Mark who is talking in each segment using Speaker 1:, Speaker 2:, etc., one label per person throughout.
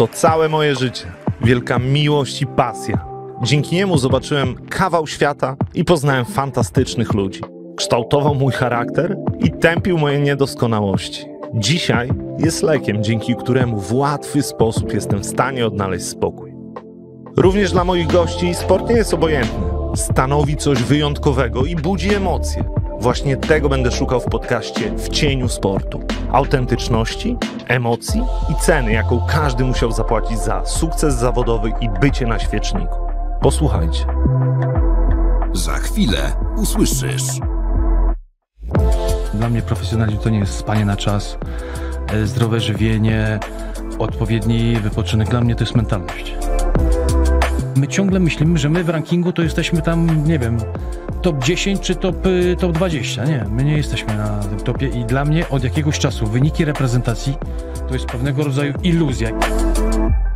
Speaker 1: To całe moje życie, wielka miłość i pasja. Dzięki niemu zobaczyłem kawał świata i poznałem fantastycznych ludzi. Kształtował mój charakter i tępił moje niedoskonałości. Dzisiaj jest lekiem, dzięki któremu w łatwy sposób jestem w stanie odnaleźć spokój. Również dla moich gości sport nie jest obojętny. Stanowi coś wyjątkowego i budzi emocje. Właśnie tego będę szukał w podcaście W cieniu sportu. Autentyczności, emocji i ceny, jaką każdy musiał zapłacić za sukces zawodowy i bycie na świeczniku. Posłuchajcie. Za chwilę usłyszysz.
Speaker 2: Dla mnie profesjonalizm to nie jest spanie na czas, e, zdrowe żywienie, odpowiedni wypoczynek. Dla mnie to jest mentalność. My ciągle myślimy, że my w rankingu to jesteśmy tam, nie wiem, top 10 czy top, y, top 20. Nie, my nie jesteśmy na tym topie i dla mnie od jakiegoś czasu wyniki reprezentacji to jest pewnego rodzaju iluzja.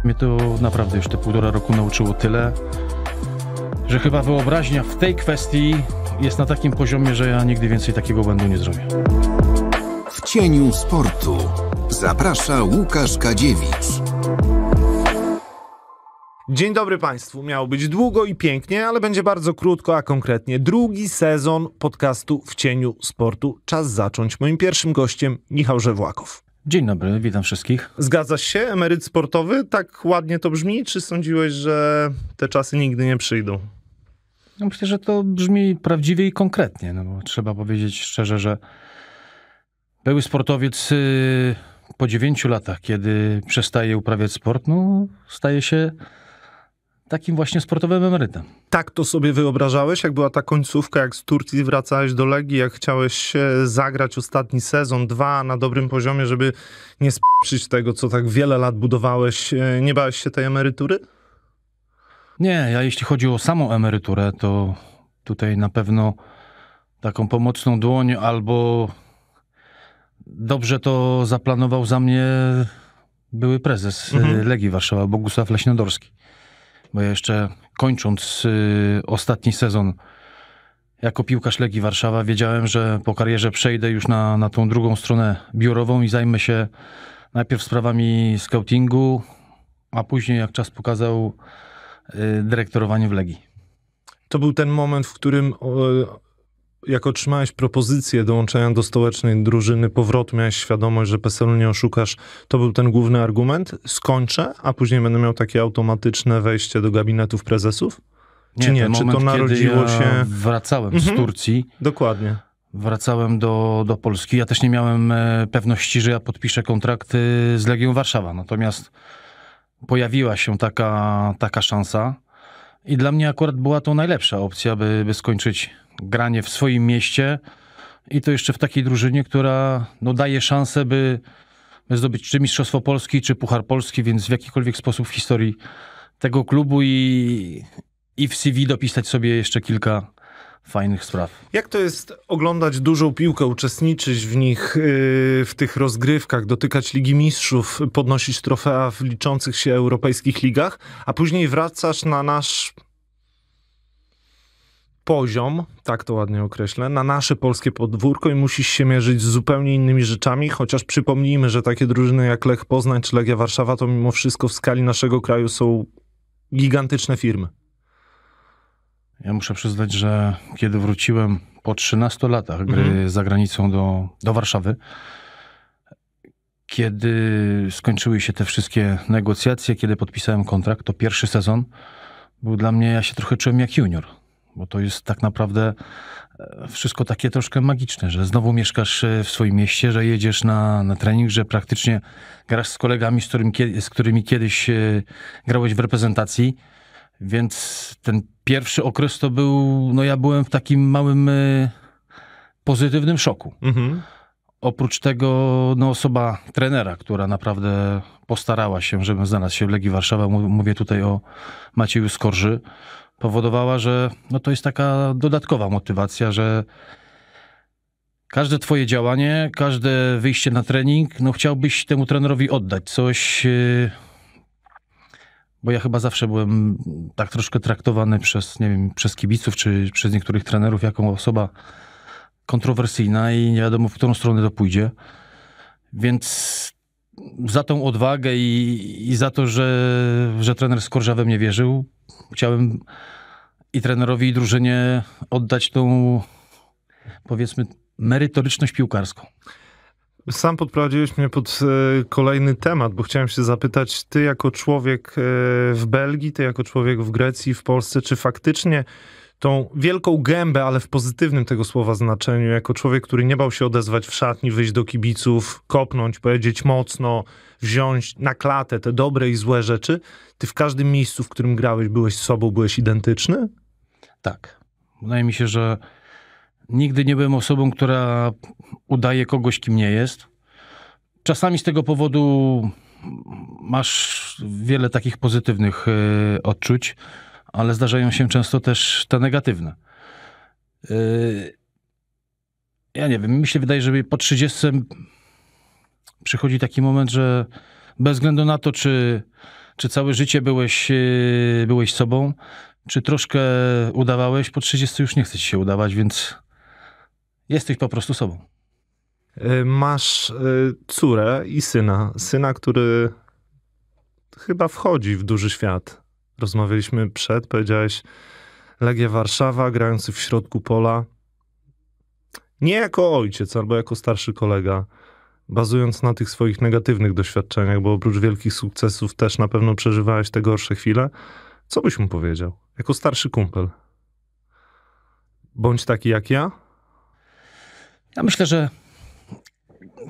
Speaker 2: Mnie to naprawdę już te półtora roku nauczyło tyle, że chyba wyobraźnia w tej kwestii jest na takim poziomie, że ja nigdy więcej takiego
Speaker 1: błędu nie zrobię. W cieniu sportu zaprasza Łukasz Kadziewicz. Dzień dobry Państwu. Miało być długo i pięknie, ale będzie bardzo krótko, a konkretnie drugi sezon podcastu W Cieniu Sportu. Czas zacząć. Moim pierwszym gościem Michał Żewłakow. Dzień dobry, witam wszystkich. Zgadzasz się, emeryt sportowy? Tak ładnie to brzmi, czy sądziłeś, że te czasy nigdy nie przyjdą?
Speaker 2: No myślę, że to brzmi prawdziwie i konkretnie. No bo trzeba powiedzieć szczerze, że były sportowiec y, po dziewięciu latach, kiedy
Speaker 1: przestaje uprawiać sport,
Speaker 2: no staje się takim właśnie sportowym
Speaker 1: emerytem. Tak to sobie wyobrażałeś, jak była ta końcówka, jak z Turcji wracałeś do Legii, jak chciałeś e, zagrać ostatni sezon, dwa na dobrym poziomie, żeby nie spieprzyć tego, co tak wiele lat budowałeś. E, nie bałeś się tej emerytury?
Speaker 2: Nie, ja jeśli chodzi o samą emeryturę, to tutaj na pewno taką pomocną dłoń albo dobrze to zaplanował za mnie były prezes e, mhm. Legii Warszawa, Bogusław Leśnodorski bo ja jeszcze kończąc y, ostatni sezon jako piłkarz Legii Warszawa wiedziałem, że po karierze przejdę już na, na tą drugą stronę biurową i zajmę się najpierw sprawami scoutingu, a później, jak czas pokazał, y, dyrektorowaniem w
Speaker 1: Legii. To był ten moment, w którym jak otrzymałeś propozycję dołączenia do stołecznej drużyny powrotu, miałeś świadomość, że pesel nie oszukasz, to był ten główny argument? Skończę, a później będę miał takie automatyczne wejście do gabinetów prezesów? Czy nie? nie? Czy moment, to narodziło ja się. Wracałem mhm. z Turcji. Dokładnie. Wracałem
Speaker 2: do, do Polski. Ja też nie miałem e, pewności, że ja podpiszę kontrakt e, z Legią Warszawa. Natomiast pojawiła się taka, taka szansa. I dla mnie akurat była to najlepsza opcja, by, by skończyć granie w swoim mieście i to jeszcze w takiej drużynie, która no, daje szansę, by, by zdobyć czy Mistrzostwo Polski, czy Puchar Polski, więc w jakikolwiek sposób w historii tego klubu i, i w CV dopisać sobie jeszcze kilka fajnych spraw.
Speaker 1: Jak to jest oglądać dużą piłkę, uczestniczyć w nich, yy, w tych rozgrywkach, dotykać Ligi Mistrzów, podnosić trofea w liczących się europejskich ligach, a później wracasz na nasz poziom, tak to ładnie określę, na nasze polskie podwórko i musisz się mierzyć z zupełnie innymi rzeczami, chociaż przypomnijmy, że takie drużyny jak Lech Poznań czy Legia Warszawa to mimo wszystko w skali naszego kraju są gigantyczne firmy.
Speaker 2: Ja muszę przyznać, że kiedy wróciłem po 13 latach gry mhm. za granicą do, do Warszawy, kiedy skończyły się te wszystkie negocjacje, kiedy podpisałem kontrakt, to pierwszy sezon był dla mnie, ja się trochę czułem jak junior bo to jest tak naprawdę e, wszystko takie troszkę magiczne, że znowu mieszkasz e, w swoim mieście, że jedziesz na, na trening, że praktycznie grasz z kolegami, z, którym, z którymi kiedyś e, grałeś w reprezentacji. Więc ten pierwszy okres to był, no ja byłem w takim małym pozytywnym szoku. Mhm. Oprócz tego no, osoba trenera, która naprawdę postarała się, żebym znalazł się w Legii Warszawa. Mówię tutaj o Macieju Skorży, powodowała, że no to jest taka dodatkowa motywacja, że każde twoje działanie, każde wyjście na trening, no chciałbyś temu trenerowi oddać coś, yy, bo ja chyba zawsze byłem tak troszkę traktowany przez, nie wiem, przez kibiców czy przez niektórych trenerów jako osoba kontrowersyjna i nie wiadomo, w którą stronę to pójdzie. Więc za tą odwagę i, i za to, że, że trener Skorża we mnie wierzył. Chciałem i trenerowi, i drużynie oddać tą, powiedzmy, merytoryczność piłkarską.
Speaker 1: Sam podprowadziłeś mnie pod e, kolejny temat, bo chciałem się zapytać, ty jako człowiek e, w Belgii, ty jako człowiek w Grecji, w Polsce, czy faktycznie tą wielką gębę, ale w pozytywnym tego słowa znaczeniu, jako człowiek, który nie bał się odezwać w szatni, wyjść do kibiców, kopnąć, powiedzieć mocno, wziąć na klatę te dobre i złe rzeczy. Ty w każdym miejscu, w którym grałeś, byłeś sobą, byłeś identyczny? Tak. Wydaje mi się, że nigdy nie byłem osobą, która
Speaker 2: udaje kogoś, kim nie jest. Czasami z tego powodu masz wiele takich pozytywnych yy, odczuć ale zdarzają się często też te negatywne. Yy, ja nie wiem, mi się wydaje, że po 30 przychodzi taki moment, że bez względu na to, czy, czy całe życie byłeś, yy, byłeś sobą, czy
Speaker 1: troszkę udawałeś, po 30 już nie chcesz się udawać, więc jesteś po prostu sobą. Yy, masz córę i syna. Syna, który chyba wchodzi w duży świat rozmawialiśmy przed, powiedziałeś Legia Warszawa, grający w środku pola. Nie jako ojciec albo jako starszy kolega, bazując na tych swoich negatywnych doświadczeniach, bo oprócz wielkich sukcesów też na pewno przeżywałeś te gorsze chwile, co byś mu powiedział? Jako starszy kumpel. Bądź taki jak ja?
Speaker 2: Ja myślę, że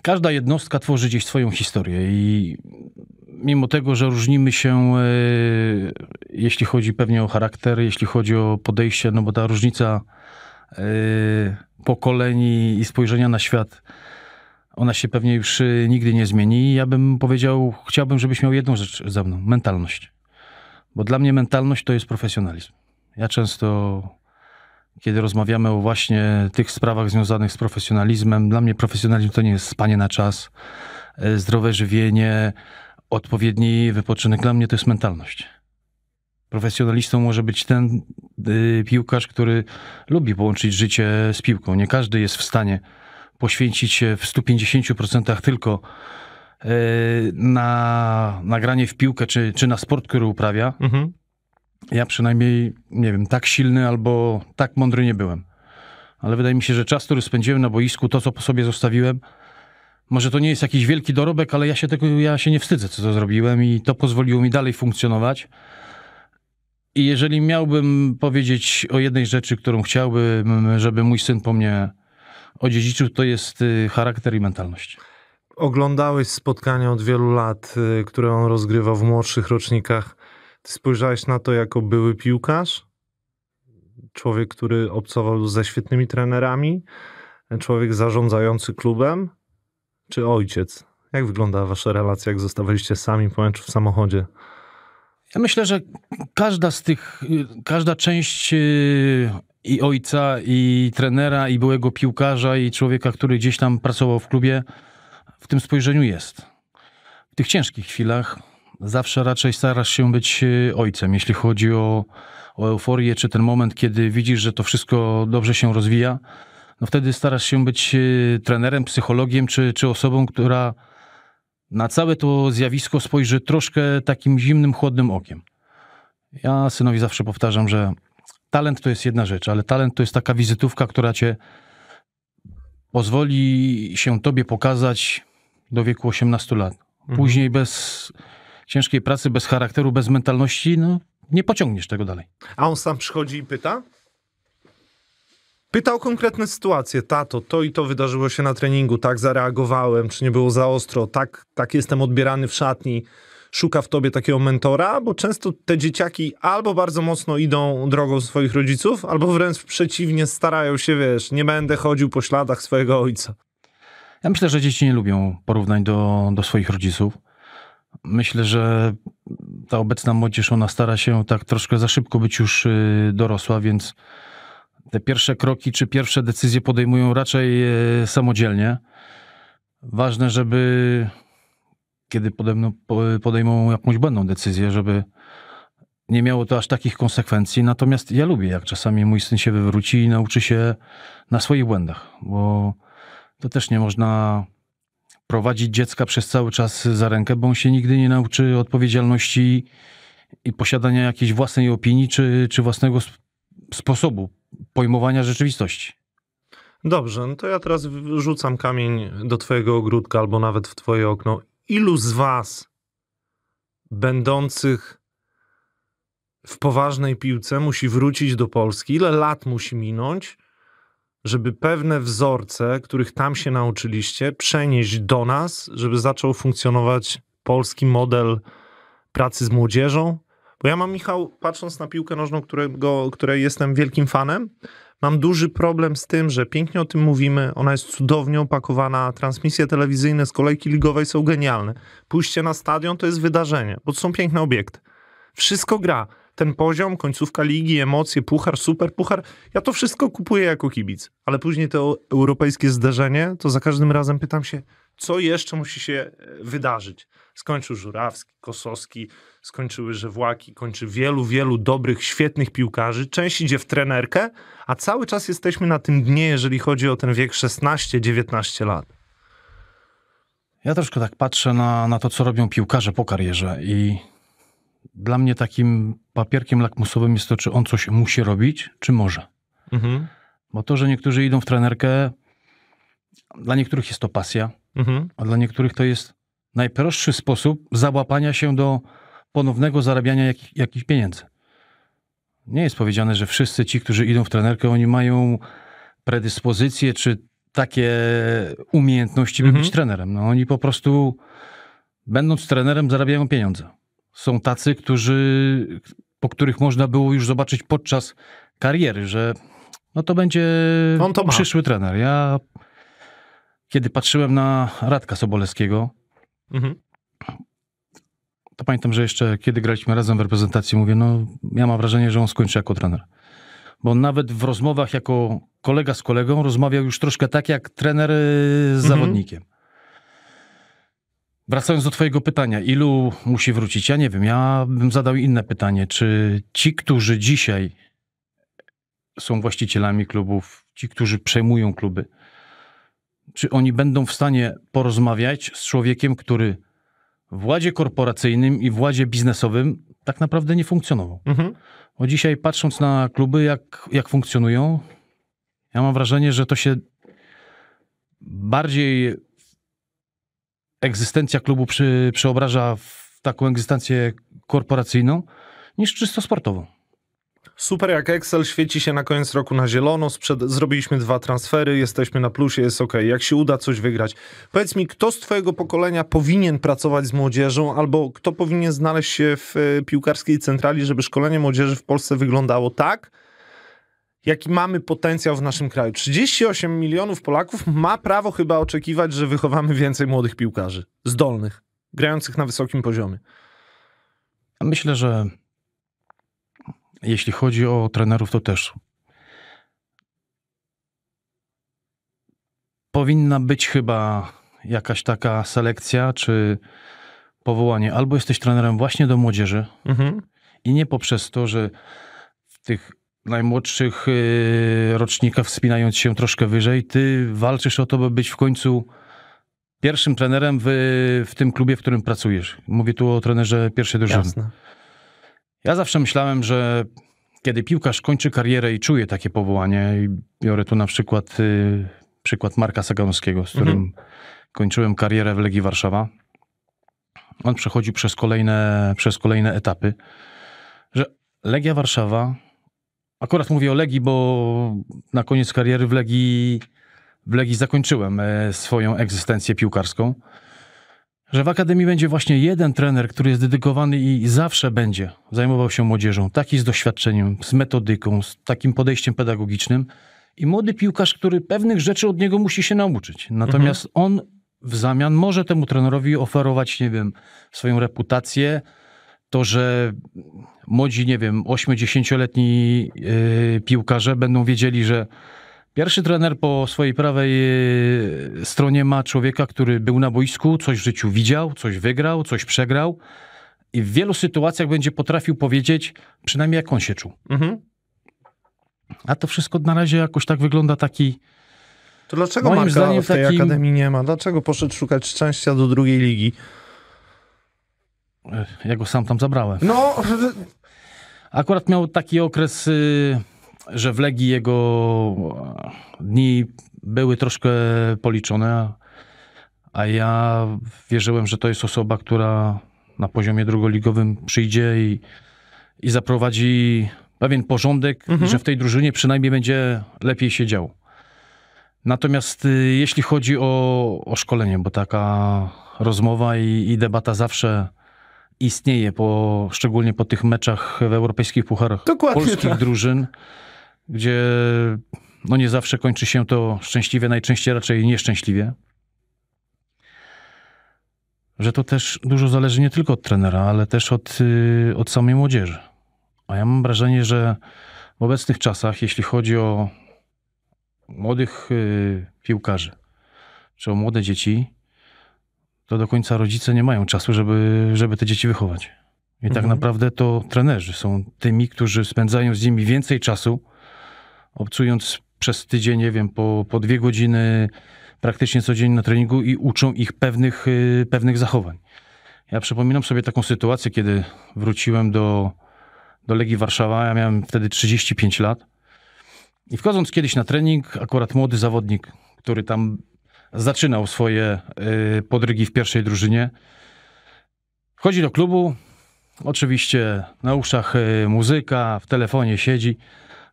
Speaker 2: każda jednostka tworzy gdzieś swoją historię i mimo tego, że różnimy się, e, jeśli chodzi pewnie o charakter, jeśli chodzi o podejście, no bo ta różnica e, pokoleń i spojrzenia na świat, ona się pewnie już e, nigdy nie zmieni. Ja bym powiedział, chciałbym, żebyś miał jedną rzecz ze mną mentalność. Bo dla mnie mentalność to jest profesjonalizm. Ja często, kiedy rozmawiamy o właśnie tych sprawach związanych z profesjonalizmem, dla mnie profesjonalizm to nie jest spanie na czas, zdrowe żywienie, Odpowiedni wypoczynek dla mnie to jest mentalność. Profesjonalistą może być ten y, piłkarz, który lubi połączyć życie z piłką. Nie każdy jest w stanie poświęcić się w 150% tylko y, na nagranie w piłkę czy, czy na sport, który uprawia. Mhm. Ja przynajmniej, nie wiem, tak silny albo tak mądry nie byłem. Ale wydaje mi się, że czas, który spędziłem na boisku, to co po sobie zostawiłem, może to nie jest jakiś wielki dorobek, ale ja się tego, ja się nie wstydzę, co to zrobiłem i to pozwoliło mi dalej funkcjonować. I jeżeli miałbym powiedzieć o jednej rzeczy, którą chciałbym, żeby mój syn po mnie odziedziczył, to jest y, charakter i mentalność.
Speaker 1: Oglądałeś spotkania od wielu lat, y, które on rozgrywał w młodszych rocznikach. Ty spojrzałeś na to jako były piłkarz? Człowiek, który obcował ze świetnymi trenerami? Człowiek zarządzający klubem? czy ojciec? Jak wygląda wasza relacja, jak zostawaliście sami po w samochodzie? Ja myślę, że każda z tych, każda
Speaker 2: część y, i ojca, i trenera, i byłego piłkarza, i człowieka, który gdzieś tam pracował w klubie, w tym spojrzeniu jest. W tych ciężkich chwilach zawsze raczej starasz się być y, ojcem, jeśli chodzi o, o euforię, czy ten moment, kiedy widzisz, że to wszystko dobrze się rozwija no wtedy starasz się być y, trenerem, psychologiem czy, czy osobą, która na całe to zjawisko spojrzy troszkę takim zimnym, chłodnym okiem. Ja synowi zawsze powtarzam, że talent to jest jedna rzecz, ale talent to jest taka wizytówka, która cię pozwoli się tobie pokazać do wieku 18 lat. Mhm. Później mhm. bez ciężkiej pracy, bez charakteru, bez mentalności, no, nie pociągniesz tego dalej.
Speaker 1: A on sam przychodzi i pyta? Pytał konkretne sytuacje. Tato, to i to wydarzyło się na treningu, tak zareagowałem, czy nie było za ostro, tak, tak jestem odbierany w szatni. Szuka w tobie takiego mentora, bo często te dzieciaki albo bardzo mocno idą drogą swoich rodziców, albo wręcz przeciwnie, starają się, wiesz, nie będę chodził po śladach swojego ojca.
Speaker 2: Ja myślę, że dzieci nie lubią porównań do, do swoich rodziców. Myślę, że ta obecna młodzież, ona stara się tak troszkę za szybko być już y, dorosła, więc te pierwsze kroki czy pierwsze decyzje podejmują raczej e, samodzielnie. Ważne, żeby kiedy podejmą, podejmą jakąś błędną decyzję, żeby nie miało to aż takich konsekwencji. Natomiast ja lubię, jak czasami mój syn się wywróci i nauczy się na swoich błędach, bo to też nie można prowadzić dziecka przez cały czas za rękę, bo on się nigdy nie nauczy odpowiedzialności i posiadania jakiejś własnej opinii czy, czy własnego sposobu pojmowania rzeczywistości.
Speaker 1: Dobrze, no to ja teraz rzucam kamień do Twojego ogródka albo nawet w Twoje okno. Ilu z Was będących w poważnej piłce musi wrócić do Polski? Ile lat musi minąć, żeby pewne wzorce, których tam się nauczyliście, przenieść do nas, żeby zaczął funkcjonować polski model pracy z młodzieżą? Bo ja mam, Michał, patrząc na piłkę nożną, którego, której jestem wielkim fanem, mam duży problem z tym, że pięknie o tym mówimy, ona jest cudownie opakowana, transmisje telewizyjne z kolejki ligowej są genialne. Pójście na stadion to jest wydarzenie, bo to są piękne obiekty. Wszystko gra. Ten poziom, końcówka ligi, emocje, puchar, super puchar, ja to wszystko kupuję jako kibic. Ale później to europejskie zdarzenie, to za każdym razem pytam się, co jeszcze musi się e, wydarzyć. Skończył Żurawski, Kosowski, skończyły Żewłaki, kończy wielu, wielu dobrych, świetnych piłkarzy. Część idzie w trenerkę, a cały czas jesteśmy na tym dnie, jeżeli chodzi o ten wiek 16-19 lat.
Speaker 2: Ja troszkę tak patrzę na, na to, co robią piłkarze po karierze i dla mnie takim papierkiem lakmusowym jest to, czy on coś musi robić, czy może. Mhm. Bo to, że niektórzy idą w trenerkę, dla niektórych jest to pasja, mhm. a dla niektórych to jest najprostszy sposób załapania się do ponownego zarabiania jakich, jakichś pieniędzy. Nie jest powiedziane, że wszyscy ci, którzy idą w trenerkę, oni mają predyspozycje czy takie umiejętności, by mhm. być trenerem. No, oni po prostu, będąc trenerem, zarabiają pieniądze. Są tacy, którzy, po których można było już zobaczyć podczas kariery, że no to będzie On to przyszły trener. Ja, kiedy patrzyłem na Radka Sobolewskiego, Mhm. To pamiętam, że jeszcze kiedy graliśmy razem w reprezentacji, mówię, no ja mam wrażenie, że on skończy jako trener. Bo nawet w rozmowach jako kolega z kolegą rozmawiał już troszkę tak jak trener y, z mhm. zawodnikiem. Wracając do Twojego pytania, ilu musi wrócić? Ja nie wiem, ja bym zadał inne pytanie. Czy ci, którzy dzisiaj są właścicielami klubów, ci, którzy przejmują kluby, czy oni będą w stanie porozmawiać z człowiekiem, który w władzie korporacyjnym i władzie biznesowym tak naprawdę nie funkcjonował. Mhm. Bo dzisiaj patrząc na kluby, jak, jak funkcjonują, ja mam wrażenie, że to się bardziej egzystencja klubu przy, przeobraża w taką egzystencję korporacyjną niż czysto sportową.
Speaker 1: Super jak Excel, świeci się na koniec roku na zielono, sprzed... zrobiliśmy dwa transfery, jesteśmy na plusie, jest ok. Jak się uda coś wygrać. Powiedz mi, kto z twojego pokolenia powinien pracować z młodzieżą albo kto powinien znaleźć się w e, piłkarskiej centrali, żeby szkolenie młodzieży w Polsce wyglądało tak, jaki mamy potencjał w naszym kraju. 38 milionów Polaków ma prawo chyba oczekiwać, że wychowamy więcej młodych piłkarzy, zdolnych, grających na wysokim poziomie.
Speaker 2: Myślę, że jeśli chodzi o trenerów, to też powinna być chyba jakaś taka selekcja czy powołanie. Albo jesteś trenerem właśnie do młodzieży mhm. i nie poprzez to, że w tych najmłodszych y, rocznikach wspinając się troszkę wyżej, ty walczysz o to, by być w końcu pierwszym trenerem w, w tym klubie, w którym pracujesz. Mówię tu o trenerze pierwszej drużyny. Jasne. Ja zawsze myślałem, że kiedy piłkarz kończy karierę i czuje takie powołanie, i biorę tu na przykład y, przykład Marka Saganowskiego, z którym mhm. kończyłem karierę w Legii Warszawa. On przechodził przez kolejne, przez kolejne etapy, że Legia Warszawa, akurat mówię o Legii, bo na koniec kariery w Legii, w Legii zakończyłem e, swoją egzystencję piłkarską że w Akademii będzie właśnie jeden trener, który jest dedykowany i zawsze będzie zajmował się młodzieżą, taki z doświadczeniem, z metodyką, z takim podejściem pedagogicznym i młody piłkarz, który pewnych rzeczy od niego musi się nauczyć. Natomiast mhm. on w zamian może temu trenerowi oferować, nie wiem, swoją reputację, to, że młodzi, nie wiem, 8-10-letni yy, piłkarze będą wiedzieli, że Pierwszy trener po swojej prawej e, stronie ma człowieka, który był na boisku, coś w życiu widział, coś wygrał, coś przegrał i w wielu sytuacjach będzie potrafił powiedzieć przynajmniej jak on się czuł. Mhm. A to wszystko na razie jakoś tak wygląda taki.
Speaker 1: To dlaczego moim Marka zdaniem w tej takim... akademii nie ma? Dlaczego poszedł szukać szczęścia do drugiej ligi? Ja go sam tam zabrałem. No.
Speaker 2: Akurat miał taki okres. Yy że w Legii jego dni były troszkę policzone, a ja wierzyłem, że to jest osoba, która na poziomie drugoligowym przyjdzie i, i zaprowadzi pewien porządek, mhm. że w tej drużynie przynajmniej będzie lepiej się działo. Natomiast y, jeśli chodzi o, o szkolenie, bo taka rozmowa i, i debata zawsze istnieje, po, szczególnie po tych meczach w europejskich pucharach Dokładnie polskich tak. drużyn gdzie no nie zawsze kończy się to szczęśliwie, najczęściej raczej nieszczęśliwie. Że to też dużo zależy nie tylko od trenera, ale też od, y, od samej młodzieży. A ja mam wrażenie, że w obecnych czasach, jeśli chodzi o młodych y, piłkarzy czy o młode dzieci, to do końca rodzice nie mają czasu, żeby, żeby te dzieci wychować. I tak mhm. naprawdę to trenerzy są tymi, którzy spędzają z nimi więcej czasu obcując przez tydzień, nie wiem, po, po dwie godziny praktycznie codziennie na treningu i uczą ich pewnych, y, pewnych zachowań. Ja przypominam sobie taką sytuację, kiedy wróciłem do, do Legii Warszawa. Ja miałem wtedy 35 lat. I wchodząc kiedyś na trening, akurat młody zawodnik, który tam zaczynał swoje y, podrygi w pierwszej drużynie, wchodzi do klubu. Oczywiście na uszach y, muzyka, w telefonie siedzi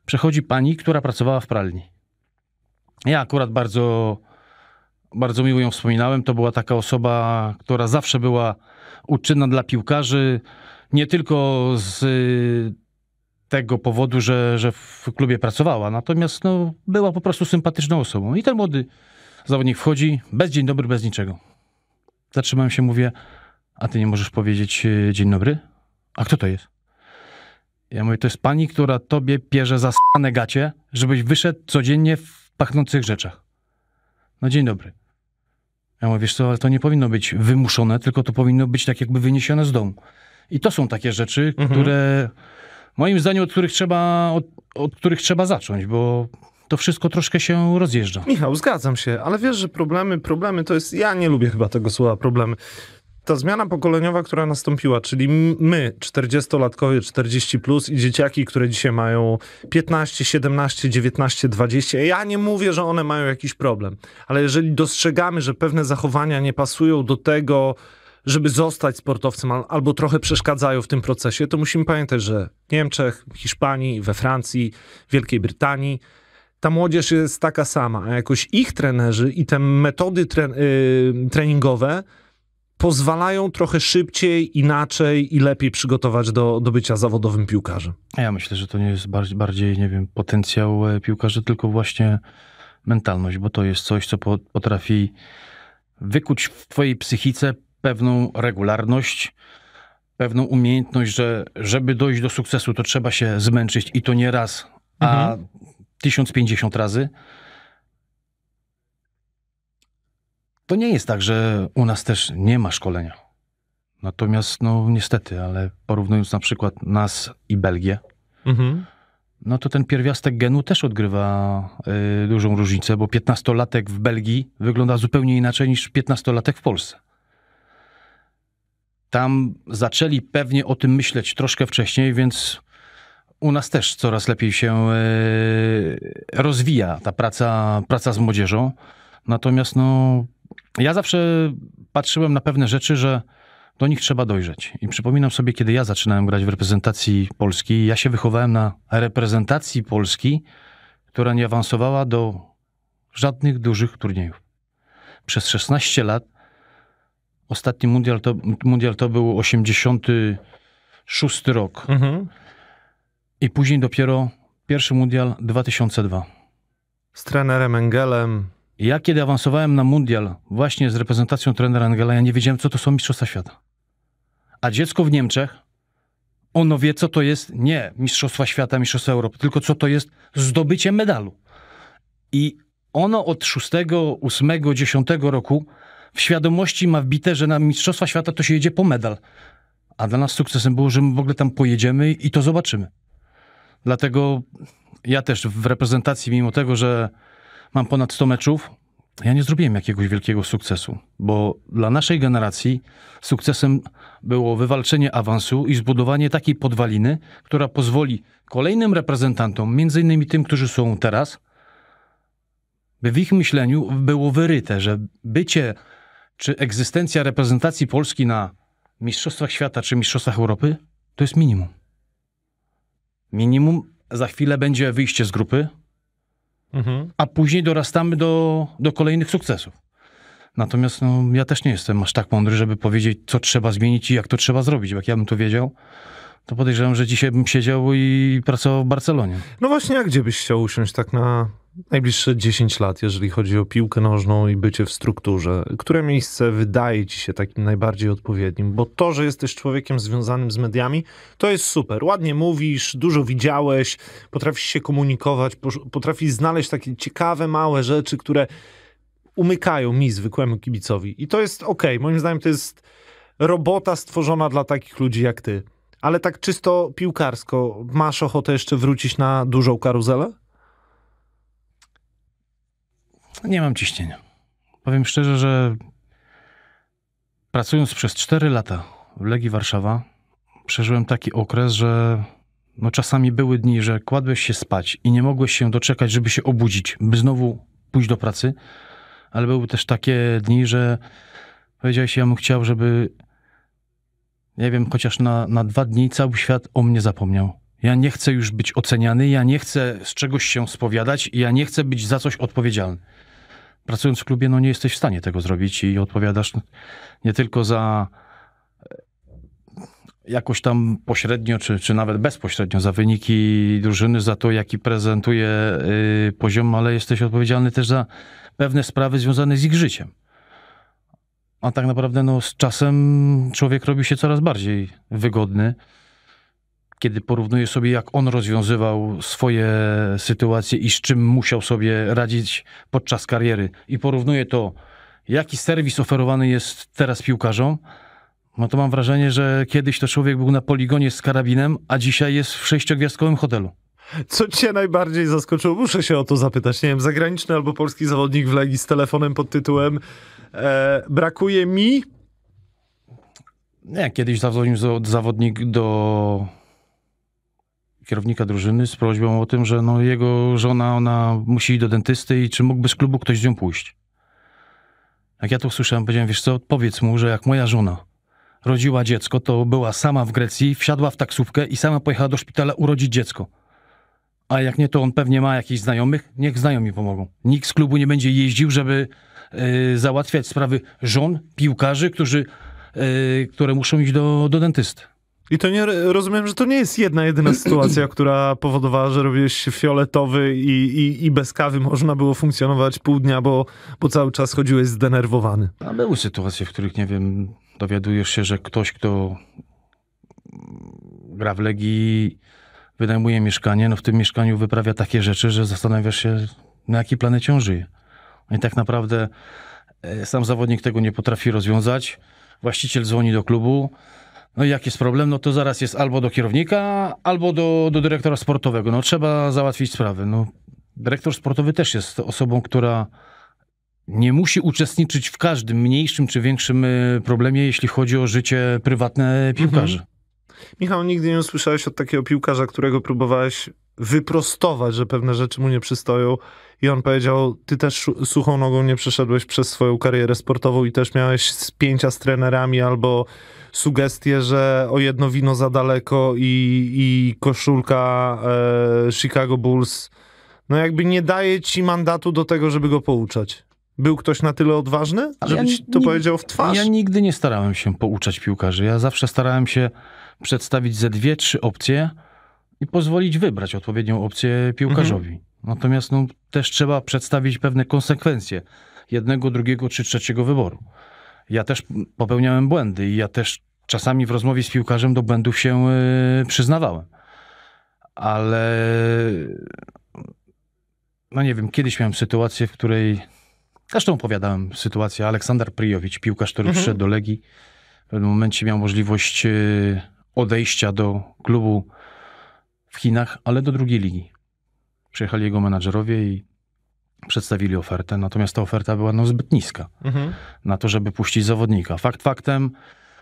Speaker 2: przechodzi pani, która pracowała w pralni. Ja akurat bardzo, bardzo miło ją wspominałem. To była taka osoba, która zawsze była uczynna dla piłkarzy. Nie tylko z y, tego powodu, że, że w klubie pracowała, natomiast no, była po prostu sympatyczną osobą. I ten młody zawodnik wchodzi bez dzień dobry, bez niczego. Zatrzymałem się, mówię, a ty nie możesz powiedzieć y, dzień dobry? A kto to jest? Ja mówię, to jest pani, która tobie pierze za s***ane gacie, żebyś wyszedł codziennie w pachnących rzeczach. No dzień dobry. Ja mówię, wiesz co, ale to nie powinno być wymuszone, tylko to powinno być tak jakby wyniesione z domu. I to są takie rzeczy, mhm. które moim zdaniem, od których, trzeba, od,
Speaker 1: od których trzeba zacząć, bo to wszystko troszkę się rozjeżdża. Michał, zgadzam się, ale wiesz, że problemy, problemy to jest. Ja nie lubię chyba tego słowa problemy ta zmiana pokoleniowa, która nastąpiła, czyli my, 40-latkowie, 40 plus i dzieciaki, które dzisiaj mają 15, 17, 19, 20. Ja nie mówię, że one mają jakiś problem, ale jeżeli dostrzegamy, że pewne zachowania nie pasują do tego, żeby zostać sportowcem albo trochę przeszkadzają w tym procesie, to musimy pamiętać, że w Niemczech, Hiszpanii, we Francji, Wielkiej Brytanii ta młodzież jest taka sama, a jakoś ich trenerzy i te metody tre y, treningowe pozwalają trochę szybciej, inaczej i lepiej przygotować do, do bycia zawodowym piłkarzem?
Speaker 2: Ja myślę, że to nie jest bardziej, bardziej nie wiem, potencjał e, piłkarzy, tylko właśnie mentalność, bo to jest coś, co potrafi wykuć w twojej psychice pewną regularność, pewną umiejętność, że żeby dojść do sukcesu, to trzeba się zmęczyć i to nie raz, a mhm. 1050 razy. To nie jest tak, że u nas też nie ma szkolenia. Natomiast, no niestety, ale porównując na przykład nas i Belgię, mhm. no to ten pierwiastek genu też odgrywa y, dużą różnicę, bo 15-latek w Belgii wygląda zupełnie inaczej niż 15-latek w Polsce. Tam zaczęli pewnie o tym myśleć troszkę wcześniej, więc u nas też coraz lepiej się y, rozwija ta praca, praca z młodzieżą. Natomiast no, ja zawsze patrzyłem na pewne rzeczy, że do nich trzeba dojrzeć. I przypominam sobie, kiedy ja zaczynałem grać w reprezentacji Polski, ja się wychowałem na reprezentacji Polski, która nie awansowała do żadnych dużych turniejów. Przez 16 lat ostatni mundial to, mundial to był 86 rok. Mhm. I później dopiero pierwszy mundial 2002. Z trenerem Engelem, ja kiedy awansowałem na mundial właśnie z reprezentacją trenera Angela, ja nie wiedziałem, co to są Mistrzostwa Świata. A dziecko w Niemczech, ono wie, co to jest nie Mistrzostwa Świata, Mistrzostwa Europy, tylko co to jest zdobycie medalu. I ono od 6, 8, 10 roku w świadomości ma wbite, że na Mistrzostwa Świata to się jedzie po medal. A dla nas sukcesem było, że my w ogóle tam pojedziemy i to zobaczymy. Dlatego ja też w reprezentacji, mimo tego, że mam ponad 100 meczów, ja nie zrobiłem jakiegoś wielkiego sukcesu, bo dla naszej generacji sukcesem było wywalczenie awansu i zbudowanie takiej podwaliny, która pozwoli kolejnym reprezentantom, między innymi tym, którzy są teraz, by w ich myśleniu było wyryte, że bycie czy egzystencja reprezentacji Polski na Mistrzostwach Świata czy Mistrzostwach Europy to jest minimum. Minimum za chwilę będzie wyjście z grupy, mhm. a później dorastamy do, do kolejnych sukcesów. Natomiast no, ja też nie jestem aż tak mądry, żeby powiedzieć, co trzeba zmienić i jak to trzeba zrobić. Jak ja bym to wiedział, to podejrzewam, że dzisiaj bym siedział i pracował w Barcelonie. No
Speaker 1: właśnie, a gdzie byś chciał usiąść tak na najbliższe 10 lat, jeżeli chodzi o piłkę nożną i bycie w strukturze? Które miejsce wydaje ci się takim najbardziej odpowiednim? Bo to, że jesteś człowiekiem związanym z mediami, to jest super. Ładnie mówisz, dużo widziałeś, potrafisz się komunikować, potrafisz znaleźć takie ciekawe, małe rzeczy, które umykają mi, zwykłemu kibicowi. I to jest okej. Okay. Moim zdaniem to jest robota stworzona dla takich ludzi jak ty. Ale tak czysto piłkarsko, masz ochotę jeszcze wrócić na dużą karuzelę? Nie mam ciśnienia.
Speaker 2: Powiem szczerze, że pracując przez 4 lata w Legii Warszawa, przeżyłem taki okres, że no czasami były dni, że kładłeś się spać i nie mogłeś się doczekać, żeby się obudzić, by znowu pójść do pracy, ale były też takie dni, że powiedziałeś, ja bym chciał, żeby nie wiem, chociaż na, na dwa dni cały świat o mnie zapomniał. Ja nie chcę już być oceniany, ja nie chcę z czegoś się spowiadać, ja nie chcę być za coś odpowiedzialny. Pracując w klubie, no nie jesteś w stanie tego zrobić i odpowiadasz nie tylko za e, jakoś tam pośrednio, czy, czy nawet bezpośrednio za wyniki drużyny, za to, jaki prezentuje e, poziom, ale jesteś odpowiedzialny też za pewne sprawy związane z ich życiem a tak naprawdę no, z czasem człowiek robi się coraz bardziej wygodny. Kiedy porównuje sobie, jak on rozwiązywał swoje sytuacje i z czym musiał sobie radzić podczas kariery, i porównuje to, jaki serwis oferowany jest teraz piłkarzom, no to mam wrażenie, że kiedyś to człowiek był na poligonie z karabinem, a dzisiaj jest w sześciogwiazdkowym hotelu.
Speaker 1: Co cię najbardziej zaskoczyło? Muszę się o to zapytać. Nie wiem, zagraniczny albo polski zawodnik w Legii z telefonem pod tytułem E, brakuje mi. Nie, kiedyś zadzwonił
Speaker 2: zawodnik do kierownika drużyny z prośbą o tym, że no jego żona, ona musi iść do dentysty i czy mógłby z klubu ktoś z nią pójść. Jak ja to usłyszałem, powiedziałem, wiesz co, powiedz mu, że jak moja żona rodziła dziecko, to była sama w Grecji, wsiadła w taksówkę i sama pojechała do szpitala urodzić dziecko. A jak nie, to on pewnie ma jakichś znajomych, niech znajomi pomogą. Nikt z klubu nie będzie jeździł, żeby Y, załatwiać sprawy żon, piłkarzy, którzy, y, które muszą iść do, do
Speaker 1: dentysty. I to nie, rozumiem, że to nie jest jedna, jedyna sytuacja, która powodowała, że robiłeś fioletowy i, i, i, bez kawy można było funkcjonować pół dnia, bo, bo cały czas chodziłeś zdenerwowany.
Speaker 2: A były sytuacje, w których, nie wiem, dowiadujesz się, że ktoś, kto gra w Legii, wynajmuje mieszkanie, no w tym mieszkaniu wyprawia takie rzeczy, że zastanawiasz się, na jakiej planecie on żyje. I tak naprawdę e, sam zawodnik tego nie potrafi rozwiązać. Właściciel dzwoni do klubu. No i jak jest problem, no to zaraz jest albo do kierownika, albo do, do dyrektora sportowego. No trzeba załatwić sprawy. No, dyrektor sportowy też jest osobą, która nie musi uczestniczyć w każdym mniejszym czy większym e, problemie, jeśli chodzi o życie prywatne mhm. piłkarzy. Mhm.
Speaker 1: Michał, nigdy nie usłyszałeś od takiego piłkarza, którego próbowałeś wyprostować, że pewne rzeczy mu nie przystoją i on powiedział, ty też suchą nogą nie przeszedłeś przez swoją karierę sportową i też miałeś spięcia z trenerami albo sugestie, że o jedno wino za daleko i, i koszulka e, Chicago Bulls no jakby nie daje ci mandatu do tego, żeby go pouczać. Był ktoś na tyle odważny, żeby ja ci to powiedział
Speaker 2: w twarz? Ja nigdy nie starałem się pouczać piłkarzy. Ja zawsze starałem się przedstawić ze dwie, trzy opcje i pozwolić wybrać odpowiednią opcję piłkarzowi. Mhm. Natomiast no, też trzeba przedstawić pewne konsekwencje jednego, drugiego czy trzeciego wyboru. Ja też popełniałem błędy i ja też czasami w rozmowie z piłkarzem do błędów się e, przyznawałem. Ale no nie wiem, kiedyś miałem sytuację, w której zresztą opowiadałem sytuację Aleksander Prijowicz, piłkarz, który mhm. przyszedł do Legii. W pewnym momencie miał możliwość e, odejścia do klubu w Chinach, ale do drugiej ligi. Przyjechali jego menadżerowie i przedstawili ofertę, natomiast ta oferta była no, zbyt niska mhm. na to, żeby puścić zawodnika. Fakt faktem,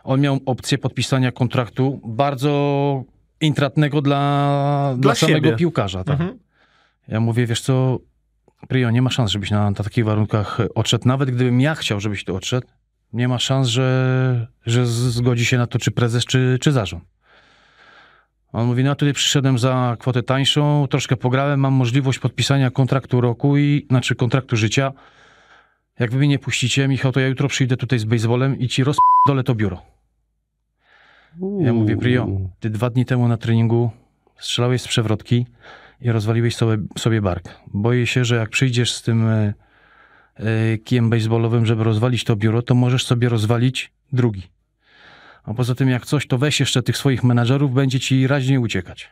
Speaker 2: on miał opcję podpisania kontraktu bardzo intratnego dla, dla, dla samego piłkarza. Tak. Mhm. Ja mówię, wiesz co, Prio, nie ma szans, żebyś na, na takich warunkach odszedł. Nawet gdybym ja chciał, żebyś tu odszedł, nie ma szans, że, że zgodzi się na to czy prezes, czy, czy zarząd. On mówi, no tutaj przyszedłem za kwotę tańszą, troszkę pograłem, mam możliwość podpisania kontraktu roku i, znaczy kontraktu życia. Jak wy mnie puścicie, Michał, to ja jutro przyjdę tutaj z baseballem i ci rozdolę to biuro. Uuu. Ja mówię, Brio, ty dwa dni temu na treningu strzelałeś z przewrotki i rozwaliłeś sobie, sobie bark. Boję się, że jak przyjdziesz z tym y, kijem baseballowym, żeby rozwalić to biuro, to możesz sobie rozwalić drugi. A poza tym, jak coś, to weź jeszcze tych swoich menadżerów, będzie ci raźniej uciekać.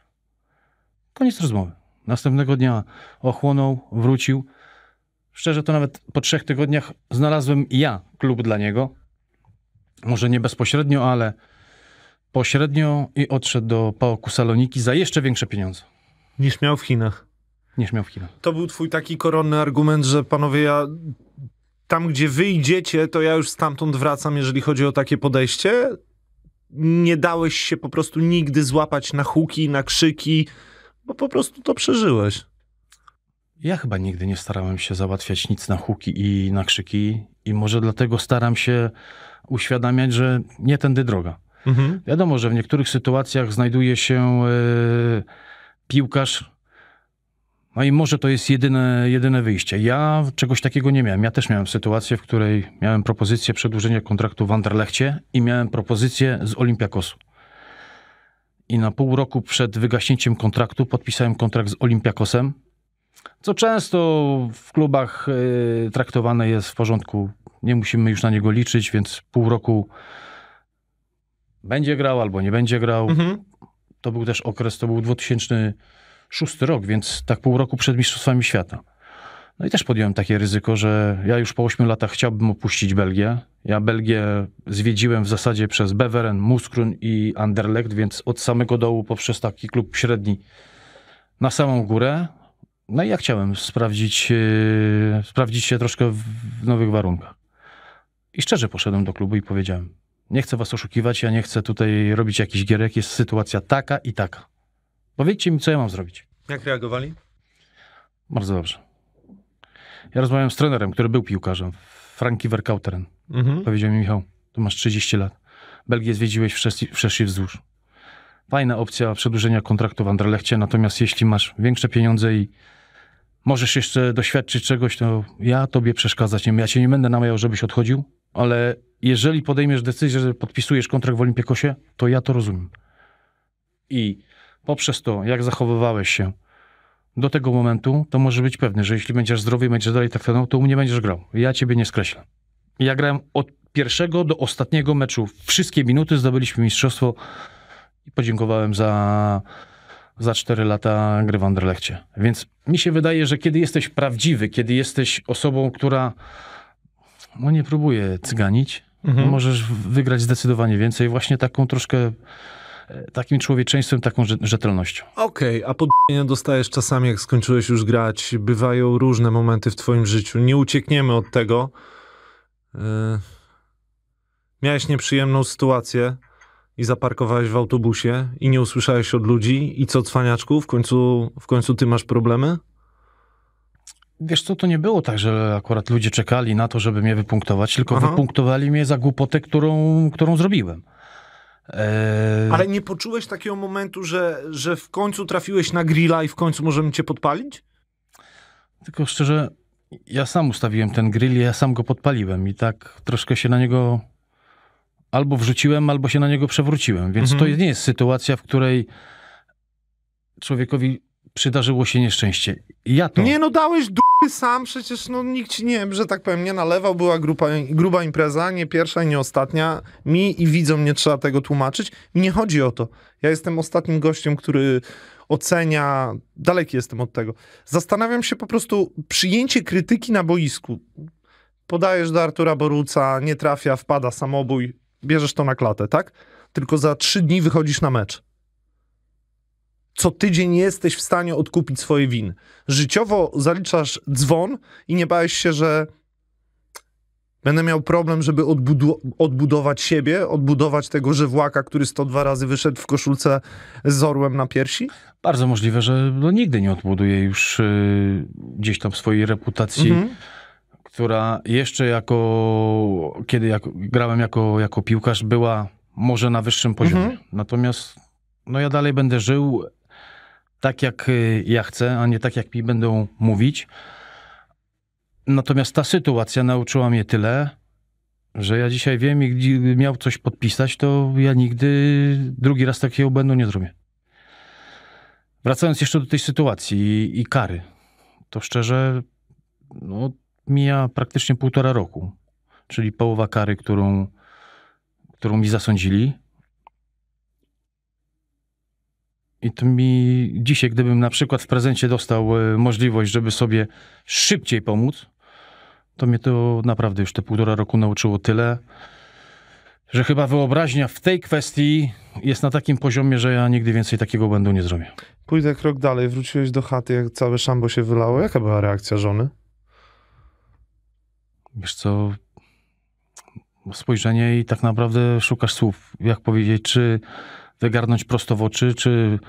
Speaker 2: Koniec rozmowy. Następnego dnia ochłonął, wrócił. Szczerze to nawet po trzech tygodniach znalazłem ja klub dla niego. Może nie bezpośrednio, ale pośrednio i odszedł do Pałku Saloniki za jeszcze większe pieniądze. Niż miał w Chinach. Niż miał w Chinach.
Speaker 1: To był twój taki koronny argument, że panowie, ja tam gdzie wyjdziecie, to ja już stamtąd wracam, jeżeli chodzi o takie podejście? nie dałeś się po prostu nigdy złapać na huki, na krzyki, bo po prostu to przeżyłeś.
Speaker 2: Ja chyba nigdy nie starałem się załatwiać nic na huki i na krzyki, i może dlatego staram się uświadamiać, że nie tędy droga. Mhm. Wiadomo, że w niektórych sytuacjach znajduje się yy, piłkarz, no i może to jest jedyne, jedyne wyjście. Ja czegoś takiego nie miałem. Ja też miałem sytuację, w której miałem propozycję przedłużenia kontraktu w Anderlechcie i miałem propozycję z Olympiakosu. I na pół roku przed wygaśnięciem kontraktu podpisałem kontrakt z Olympiakosem, co często w klubach y, traktowane jest w porządku. Nie musimy już na niego liczyć, więc pół roku będzie grał albo nie będzie grał. Mhm. To był też okres, to był 2000 szósty rok, więc tak pół roku przed Mistrzostwami Świata. No i też podjąłem takie ryzyko, że ja już po ośmiu latach chciałbym opuścić Belgię. Ja Belgię zwiedziłem w zasadzie przez Beveren, Muskrun i Anderlecht, więc od samego dołu poprzez taki klub średni na samą górę. No i ja chciałem sprawdzić, yy, sprawdzić się troszkę w nowych warunkach. I szczerze poszedłem do klubu i powiedziałem: Nie chcę was oszukiwać, ja nie chcę tutaj robić jakichś gierek, jest sytuacja taka i taka. Powiedzcie no mi, co ja mam zrobić.
Speaker 1: Jak reagowali?
Speaker 2: Bardzo dobrze. Ja rozmawiałem z trenerem, który był piłkarzem, Franki Verkauteren. Mhm. Powiedział mi, Michał, tu masz 30 lat. Belgię zwiedziłeś w i wzdłuż. Fajna opcja przedłużenia kontraktu w Anderlechcie, natomiast jeśli masz większe pieniądze i możesz jeszcze doświadczyć czegoś, to ja tobie przeszkadzać nie Ja cię nie będę namawiał, żebyś odchodził, ale jeżeli podejmiesz decyzję, że podpisujesz kontrakt w Olimpiekosie, to ja to rozumiem. I poprzez to, jak zachowywałeś się do tego momentu, to może być pewny, że jeśli będziesz zdrowy i będziesz dalej tak to u mnie będziesz grał. Ja ciebie nie skreślę. Ja grałem od pierwszego do ostatniego meczu. Wszystkie minuty zdobyliśmy mistrzostwo i podziękowałem za, za 4 lata gry w Anderlechcie. Więc mi się wydaje, że kiedy jesteś prawdziwy, kiedy jesteś osobą, która no nie próbuje cyganić, mhm. możesz wygrać zdecydowanie więcej. Właśnie taką troszkę takim człowieczeństwem, taką rzetelnością.
Speaker 1: Okej, okay, a podbienia dostajesz czasami, jak skończyłeś już grać. Bywają różne momenty w twoim życiu. Nie uciekniemy od tego. Yy... Miałeś nieprzyjemną sytuację i zaparkowałeś w autobusie i nie usłyszałeś od ludzi. I co, cwaniaczku, w końcu, w końcu ty masz problemy?
Speaker 2: Wiesz co, to nie było tak, że akurat ludzie czekali na to, żeby mnie wypunktować, tylko Aha. wypunktowali mnie za głupotę, którą, którą zrobiłem. E, Ale
Speaker 1: nie poczułeś takiego momentu, że, że w końcu trafiłeś na grilla i w końcu możemy cię podpalić?
Speaker 2: Tylko szczerze, ja sam ustawiłem ten grill i ja sam go podpaliłem i tak troszkę się na niego albo wrzuciłem, albo się na niego przewróciłem. Więc mhm. to nie jest sytuacja, w której człowiekowi przydarzyło się nieszczęście.
Speaker 1: Ja to... Nie no, dałeś dupy sam, przecież no nikt ci, nie że tak powiem, nie nalewał, była grupa, gruba impreza, nie pierwsza i nie ostatnia. Mi i widzom nie trzeba tego tłumaczyć. nie chodzi o to. Ja jestem ostatnim gościem, który ocenia, daleki jestem od tego. Zastanawiam się po prostu, przyjęcie krytyki na boisku. Podajesz do Artura Boruca, nie trafia, wpada samobój, bierzesz to na klatę, tak? Tylko za trzy dni wychodzisz na mecz co tydzień jesteś w stanie odkupić swoje winy. Życiowo zaliczasz dzwon i nie bałeś się, że będę miał problem, żeby odbudu odbudować siebie, odbudować tego żywłaka, który 102 razy wyszedł w koszulce z orłem na piersi?
Speaker 2: Bardzo możliwe, że no nigdy nie odbuduję już yy, gdzieś tam swojej reputacji. Mhm która jeszcze jako, kiedy jako, grałem jako, jako piłkarz, była może na wyższym poziomie. Mhm. Natomiast no ja dalej będę żył tak, jak y, ja chcę, a nie tak, jak mi będą mówić. Natomiast ta sytuacja nauczyła mnie tyle, że ja dzisiaj wiem i gdybym miał coś podpisać, to ja nigdy drugi raz takiego będą nie zrobię. Wracając jeszcze do tej sytuacji i, i kary, to szczerze, no, mija praktycznie półtora roku, czyli połowa kary, którą, którą mi zasądzili. I to mi dzisiaj, gdybym na przykład w prezencie dostał e, możliwość, żeby sobie szybciej pomóc, to mnie to naprawdę już te półtora roku nauczyło tyle, że chyba wyobraźnia w tej kwestii jest na takim poziomie, że ja nigdy więcej takiego błędu nie zrobię.
Speaker 1: Pójdę krok dalej. Wróciłeś do chaty, jak całe szambo się wylało. Jaka była reakcja żony?
Speaker 2: Wiesz co, spojrzenie i tak naprawdę szukasz słów, jak powiedzieć, czy wygarnąć prosto w oczy, czy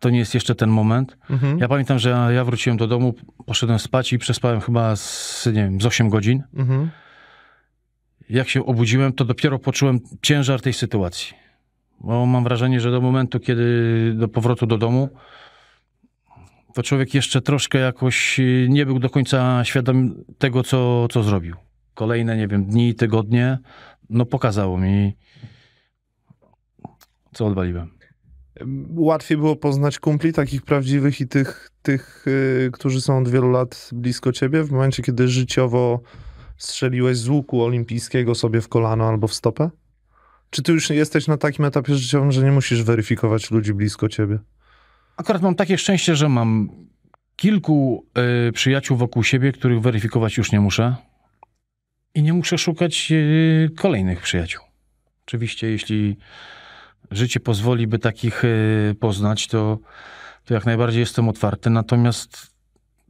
Speaker 2: to nie jest jeszcze ten moment. Mhm. Ja pamiętam, że ja wróciłem do domu, poszedłem spać i przespałem chyba z, nie wiem, z 8 godzin. Mhm. Jak się obudziłem, to dopiero poczułem ciężar tej sytuacji. Bo mam wrażenie, że do momentu, kiedy do powrotu do domu, to człowiek jeszcze troszkę jakoś y, nie był do końca świadom tego, co, co zrobił. Kolejne, nie wiem, dni, tygodnie, no pokazało mi, co odwaliłem?
Speaker 1: Łatwiej było poznać kumpli, takich prawdziwych i tych, tych yy, którzy są od wielu lat blisko ciebie, w momencie, kiedy życiowo strzeliłeś z łuku olimpijskiego sobie w kolano albo w stopę? Czy ty już jesteś na takim etapie życiowym, że nie musisz weryfikować ludzi blisko ciebie? Akurat mam takie szczęście, że mam
Speaker 2: kilku y, przyjaciół wokół siebie, których weryfikować już nie muszę. I nie muszę szukać y, kolejnych przyjaciół. Oczywiście, jeśli życie pozwoli, by takich y, poznać, to, to jak najbardziej jestem otwarty. Natomiast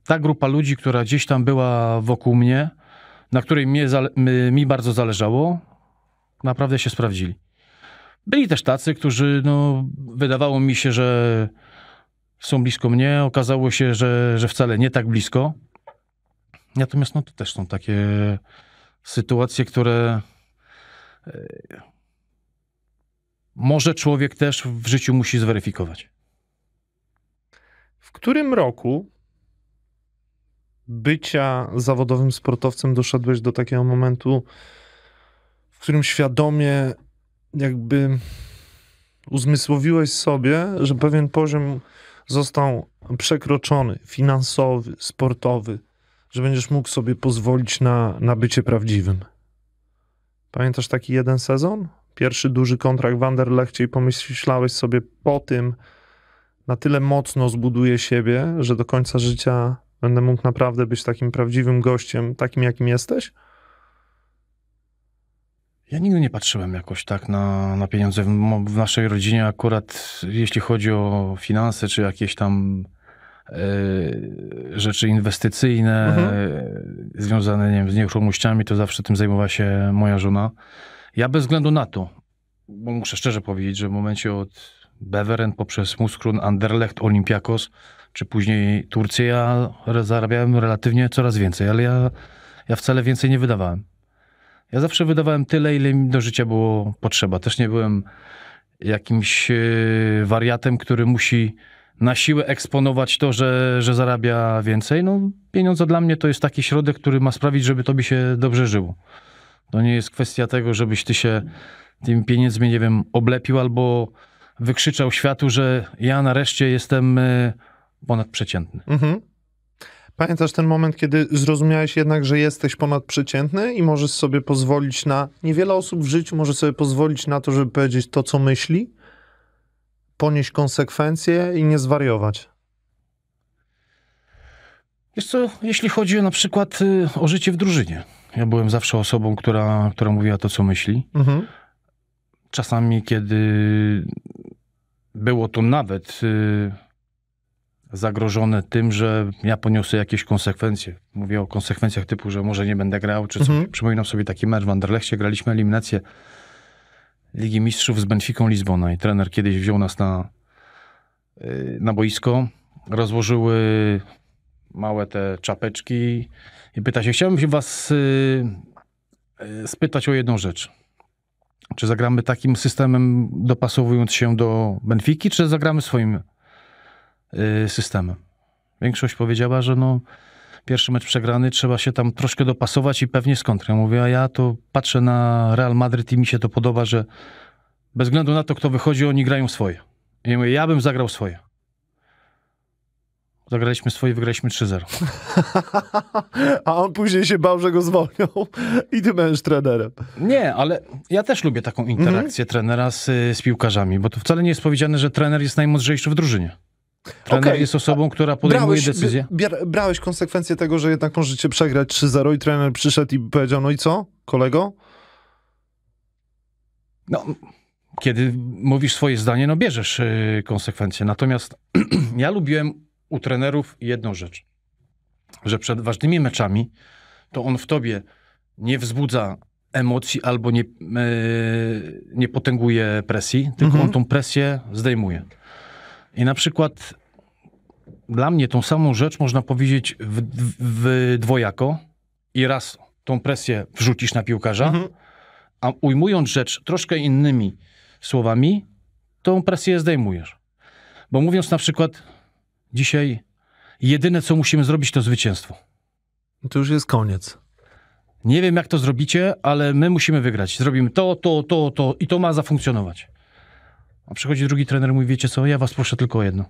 Speaker 2: ta grupa ludzi, która gdzieś tam była wokół mnie, na której mnie, mi bardzo zależało, naprawdę się sprawdzili. Byli też tacy, którzy no, wydawało mi się, że są blisko mnie, okazało się, że, że wcale nie tak blisko. Natomiast no, to też są takie sytuacje, które e, może człowiek też w życiu musi zweryfikować.
Speaker 1: W którym roku bycia zawodowym sportowcem doszedłeś do takiego momentu, w którym świadomie jakby uzmysłowiłeś sobie, że pewien poziom został przekroczony finansowy, sportowy, że będziesz mógł sobie pozwolić na, na bycie prawdziwym. Pamiętasz taki jeden sezon? pierwszy duży kontrakt w Anderlechcie i pomyślałeś sobie po tym, na tyle mocno zbuduję siebie, że do końca życia będę mógł naprawdę być takim prawdziwym gościem, takim jakim jesteś?
Speaker 2: Ja nigdy nie patrzyłem jakoś tak na, na pieniądze. W, w, naszej rodzinie akurat, jeśli chodzi o finanse, czy jakieś tam e, rzeczy inwestycyjne mhm. E, związane nie wiem, z nieruchomościami, to zawsze tym zajmowała się moja żona. Ja bez względu na to, bo muszę szczerze powiedzieć, że w momencie od Beveren poprzez Muskrun, Anderlecht, Olympiakos, czy później Turcję, ja zarabiałem relatywnie coraz więcej, ale ja, ja wcale więcej nie wydawałem. Ja zawsze wydawałem tyle, ile mi do życia było potrzeba. Też nie byłem jakimś e, wariatem, który musi na siłę eksponować to, że, że zarabia więcej. No, pieniądze dla mnie to jest taki środek, który ma sprawić, żeby tobie się dobrze żyło. To no nie jest kwestia tego, żebyś ty się tym pieniędzmi, nie wiem, oblepił albo wykrzyczał światu, że ja nareszcie jestem y, ponadprzeciętny.
Speaker 1: Mhm. Pamiętasz ten moment, kiedy zrozumiałeś jednak, że jesteś ponadprzeciętny i możesz sobie pozwolić na. Niewiele osób w życiu może sobie pozwolić na to, żeby powiedzieć to, co myśli, ponieść konsekwencje i nie zwariować.
Speaker 2: Jest co, jeśli chodzi na przykład y, o życie w drużynie. Ja byłem zawsze osobą, która, która mówiła to, co myśli. Mhm. Czasami, kiedy było to nawet y, zagrożone tym, że ja poniosę jakieś konsekwencje. Mówię o konsekwencjach typu, że może nie będę grał, czy coś. Mhm. Przypominam sobie taki mecz w Anderlechcie, graliśmy eliminację Ligi Mistrzów z Benfiką Lizbona i trener kiedyś wziął nas na, y, na boisko. Rozłożyły małe te czapeczki, i pyta się, chciałbym się was y, y, spytać o jedną rzecz. Czy zagramy takim systemem, dopasowując się do Benfiki, czy zagramy swoim y, systemem? Większość powiedziała, że no, pierwszy mecz przegrany, trzeba się tam troszkę dopasować i pewnie skąd. Ja mówię, a ja to patrzę na Real Madryt i mi się to podoba, że bez względu na to, kto wychodzi, oni grają swoje. I mówię, ja bym zagrał swoje. Zagraliśmy swoje, wygraliśmy 3-0.
Speaker 1: A on później się bał, że go zwolnią i ty będziesz trenerem. Nie, ale ja też
Speaker 2: lubię taką mhm. interakcję mm -hmm. trenera z, y, z, piłkarzami, bo to wcale nie jest powiedziane, że trener jest najmądrzejszy w drużynie. Trener okay. jest osobą, która podejmuje brałeś, decyzję.
Speaker 1: Brałeś konsekwencje tego, że jednak możecie przegrać 3-0 i trener przyszedł i powiedział, no i co, kolego? No,
Speaker 2: kiedy mówisz swoje zdanie, no bierzesz y, konsekwencje. Natomiast ja lubiłem u trenerów jedną rzecz, że przed ważnymi meczami to on w tobie nie wzbudza emocji albo nie, e, nie potęguje presji, tylko mhm. on tą presję zdejmuje. I na przykład dla mnie tą samą rzecz można powiedzieć w, w, w dwojako i raz tą presję wrzucisz na piłkarza, mhm. a ujmując rzecz troszkę innymi słowami, tą presję zdejmujesz. Bo mówiąc na przykład, Dzisiaj jedyne, co musimy zrobić, to zwycięstwo. No to już jest koniec. Nie wiem, jak to zrobicie, ale my musimy wygrać. Zrobimy to, to, to, to i to ma zafunkcjonować. A przychodzi drugi trener i mówi, wiecie co, ja was proszę tylko o jedno.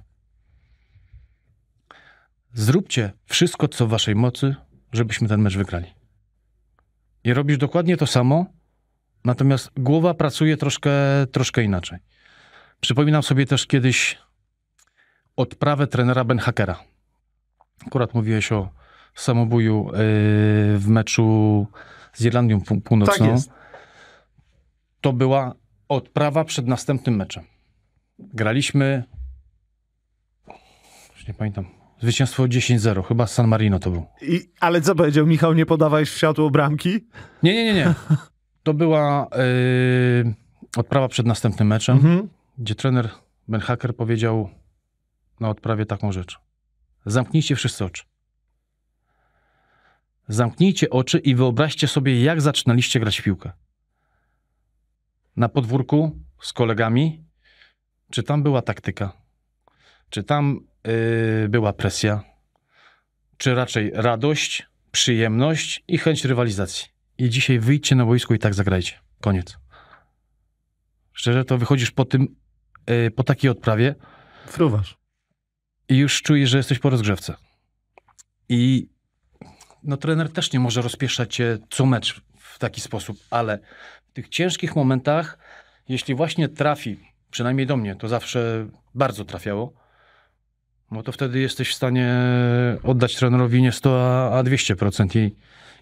Speaker 2: Zróbcie wszystko, co w waszej mocy, żebyśmy ten mecz wygrali. I robisz dokładnie to samo, natomiast głowa pracuje troszkę, troszkę inaczej. Przypominam sobie też kiedyś odprawę trenera Ben Hakera. Akurat mówiłeś o samobuju e, w meczu z Irlandią Północną. Tak jest. To była odprawa przed następnym meczem. Graliśmy, już nie pamiętam, Zwycięstwo 10-0, chyba San Marino to był.
Speaker 1: I, ale co powiedział Michał, nie podawaj światło bramki? Nie, nie, nie, nie.
Speaker 2: To była yy, odprawa przed następnym meczem, mm -hmm. gdzie trener Ben Hacker powiedział na odprawie taką rzecz. Zamknijcie wszyscy oczy. Zamknijcie oczy i wyobraźcie sobie, jak zaczynaliście grać w piłkę. Na podwórku z kolegami, czy tam była taktyka, czy tam yy, była presja, czy raczej radość, przyjemność i chęć rywalizacji. I dzisiaj wyjdźcie na boisko i tak zagrajcie. Koniec. Szczerze, to wychodzisz po tym, yy, po takiej odprawie. Fruwasz i już czujesz, że jesteś po rozgrzewce. I no, trener też nie może rozpieszać cię co mecz w taki sposób, ale w tych ciężkich momentach, jeśli właśnie trafi, przynajmniej do mnie, to zawsze bardzo trafiało, no to wtedy jesteś w stanie oddać trenerowi nie 100, a 200% i,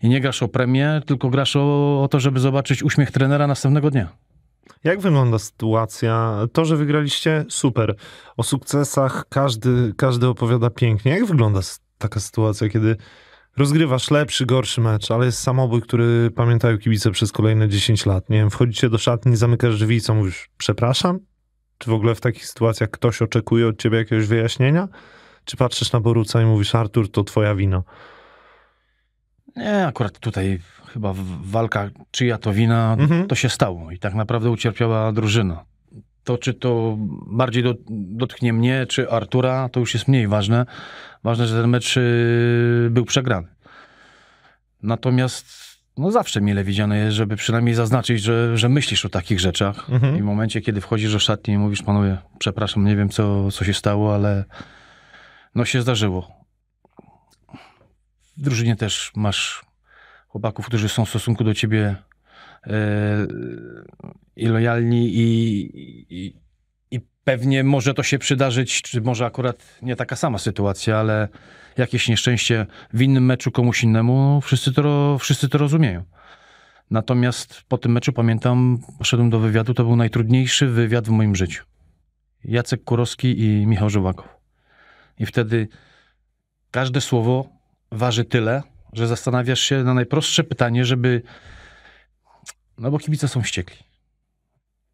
Speaker 2: i nie grasz o premię, tylko grasz o, o to, żeby zobaczyć uśmiech trenera następnego dnia.
Speaker 1: Jak wygląda sytuacja? To, że wygraliście, super. O sukcesach każdy, każdy opowiada pięknie. Jak wygląda taka sytuacja, kiedy rozgrywasz lepszy, gorszy mecz, ale jest samobój, który pamiętają kibice przez kolejne 10 lat. Nie wiem, wchodzicie do szatni, zamykasz drzwi i co mówisz? Przepraszam? Czy w ogóle w takich sytuacjach ktoś oczekuje od ciebie jakiegoś wyjaśnienia? Czy patrzysz na Boruca i mówisz, Artur, to twoja wina."
Speaker 2: Nie, akurat tutaj chyba walka, czyja to wina, mhm. to się stało i tak naprawdę ucierpiała drużyna. To, czy to bardziej do, dotknie mnie, czy Artura, to już jest mniej ważne. Ważne, że ten mecz y, był przegrany. Natomiast no zawsze mile widziane jest, żeby przynajmniej zaznaczyć, że, że myślisz o takich rzeczach. Mhm. I w momencie, kiedy wchodzisz do szatni i mówisz, panowie, przepraszam, nie wiem, co, co się stało, ale no się zdarzyło w drużynie też masz chłopaków, którzy są w stosunku do ciebie yy, i lojalni i, i, pewnie może to się przydarzyć, czy może akurat nie taka sama sytuacja, ale jakieś nieszczęście w innym meczu komuś innemu, no, wszyscy to, wszyscy to rozumieją. Natomiast po tym meczu pamiętam, poszedłem do wywiadu, to był najtrudniejszy wywiad w moim życiu. Jacek Kurowski i Michał Żołakow. I wtedy każde słowo waży tyle, że zastanawiasz się na najprostsze pytanie, żeby. No bo kibice są wściekli.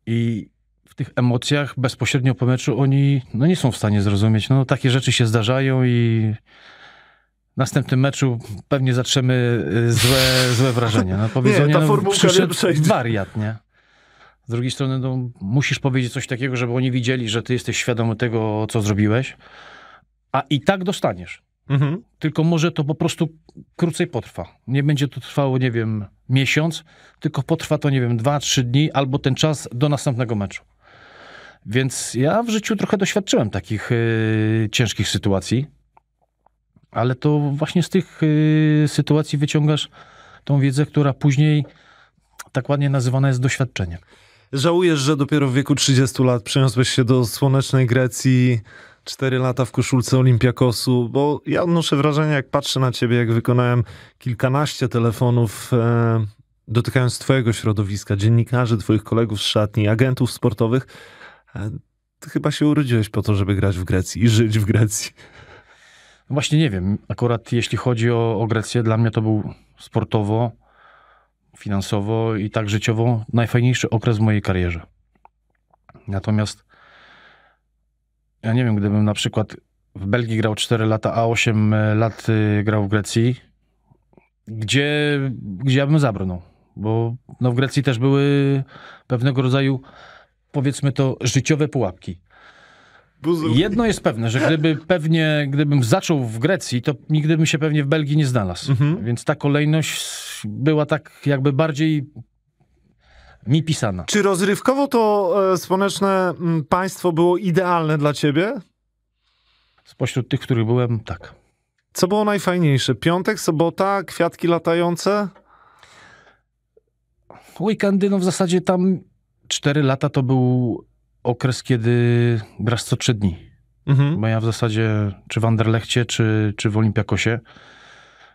Speaker 2: I w tych emocjach bezpośrednio po meczu oni no, nie są w stanie zrozumieć. No takie rzeczy się zdarzają i w następnym meczu pewnie zatrzemy y, złe, złe wrażenia. No, powiedzą, nie, ta no, przyszedł wariat, nie? Z drugiej strony no, musisz powiedzieć coś takiego, żeby oni widzieli, że ty jesteś świadomy tego, co zrobiłeś, a i tak dostaniesz. Mhm. Tylko może to po prostu krócej potrwa. Nie będzie to trwało, nie wiem, miesiąc, tylko potrwa to, nie wiem, dwa, trzy dni albo ten czas do następnego meczu. Więc ja w życiu trochę doświadczyłem takich yy, ciężkich sytuacji, ale to właśnie z tych yy, sytuacji wyciągasz tą wiedzę, która później tak ładnie nazywana jest doświadczeniem.
Speaker 1: Żałujesz, że dopiero w wieku 30 lat przeniosłeś się do słonecznej Grecji 4 lata w koszulce Olimpiakosu, bo ja odnoszę wrażenie, jak patrzę na ciebie, jak wykonałem kilkanaście telefonów e, dotykając twojego środowiska, dziennikarzy, twoich kolegów z szatni, agentów sportowych. E, ty chyba się urodziłeś po to, żeby grać w Grecji i żyć w Grecji.
Speaker 2: No właśnie nie wiem. Akurat jeśli chodzi o, o Grecję, dla mnie to był sportowo, finansowo i tak życiowo najfajniejszy okres w mojej karierze. Natomiast ja nie wiem, gdybym na przykład w Belgii grał 4 lata, a 8 e, lat y, grał w Grecji, gdzie, gdzie ja bym zabrnął? Bo no, w Grecji też były pewnego rodzaju, powiedzmy to, życiowe pułapki. Jedno jest pewne, że gdyby pewnie, gdybym zaczął w Grecji, to nigdy bym się pewnie w Belgii nie znalazł. Mhm. Więc ta kolejność była tak jakby bardziej mi pisana. Czy
Speaker 1: rozrywkowo to e, słoneczne państwo było idealne dla ciebie? Spośród tych, których byłem, tak. Co było najfajniejsze? Piątek, sobota, kwiatki latające?
Speaker 2: Weekendy, no w zasadzie tam 4 lata to był okres, kiedy grasz co 3 dni. Mhm. Bo ja w zasadzie, czy w Anderlechcie, czy, czy w Olimpiakosie,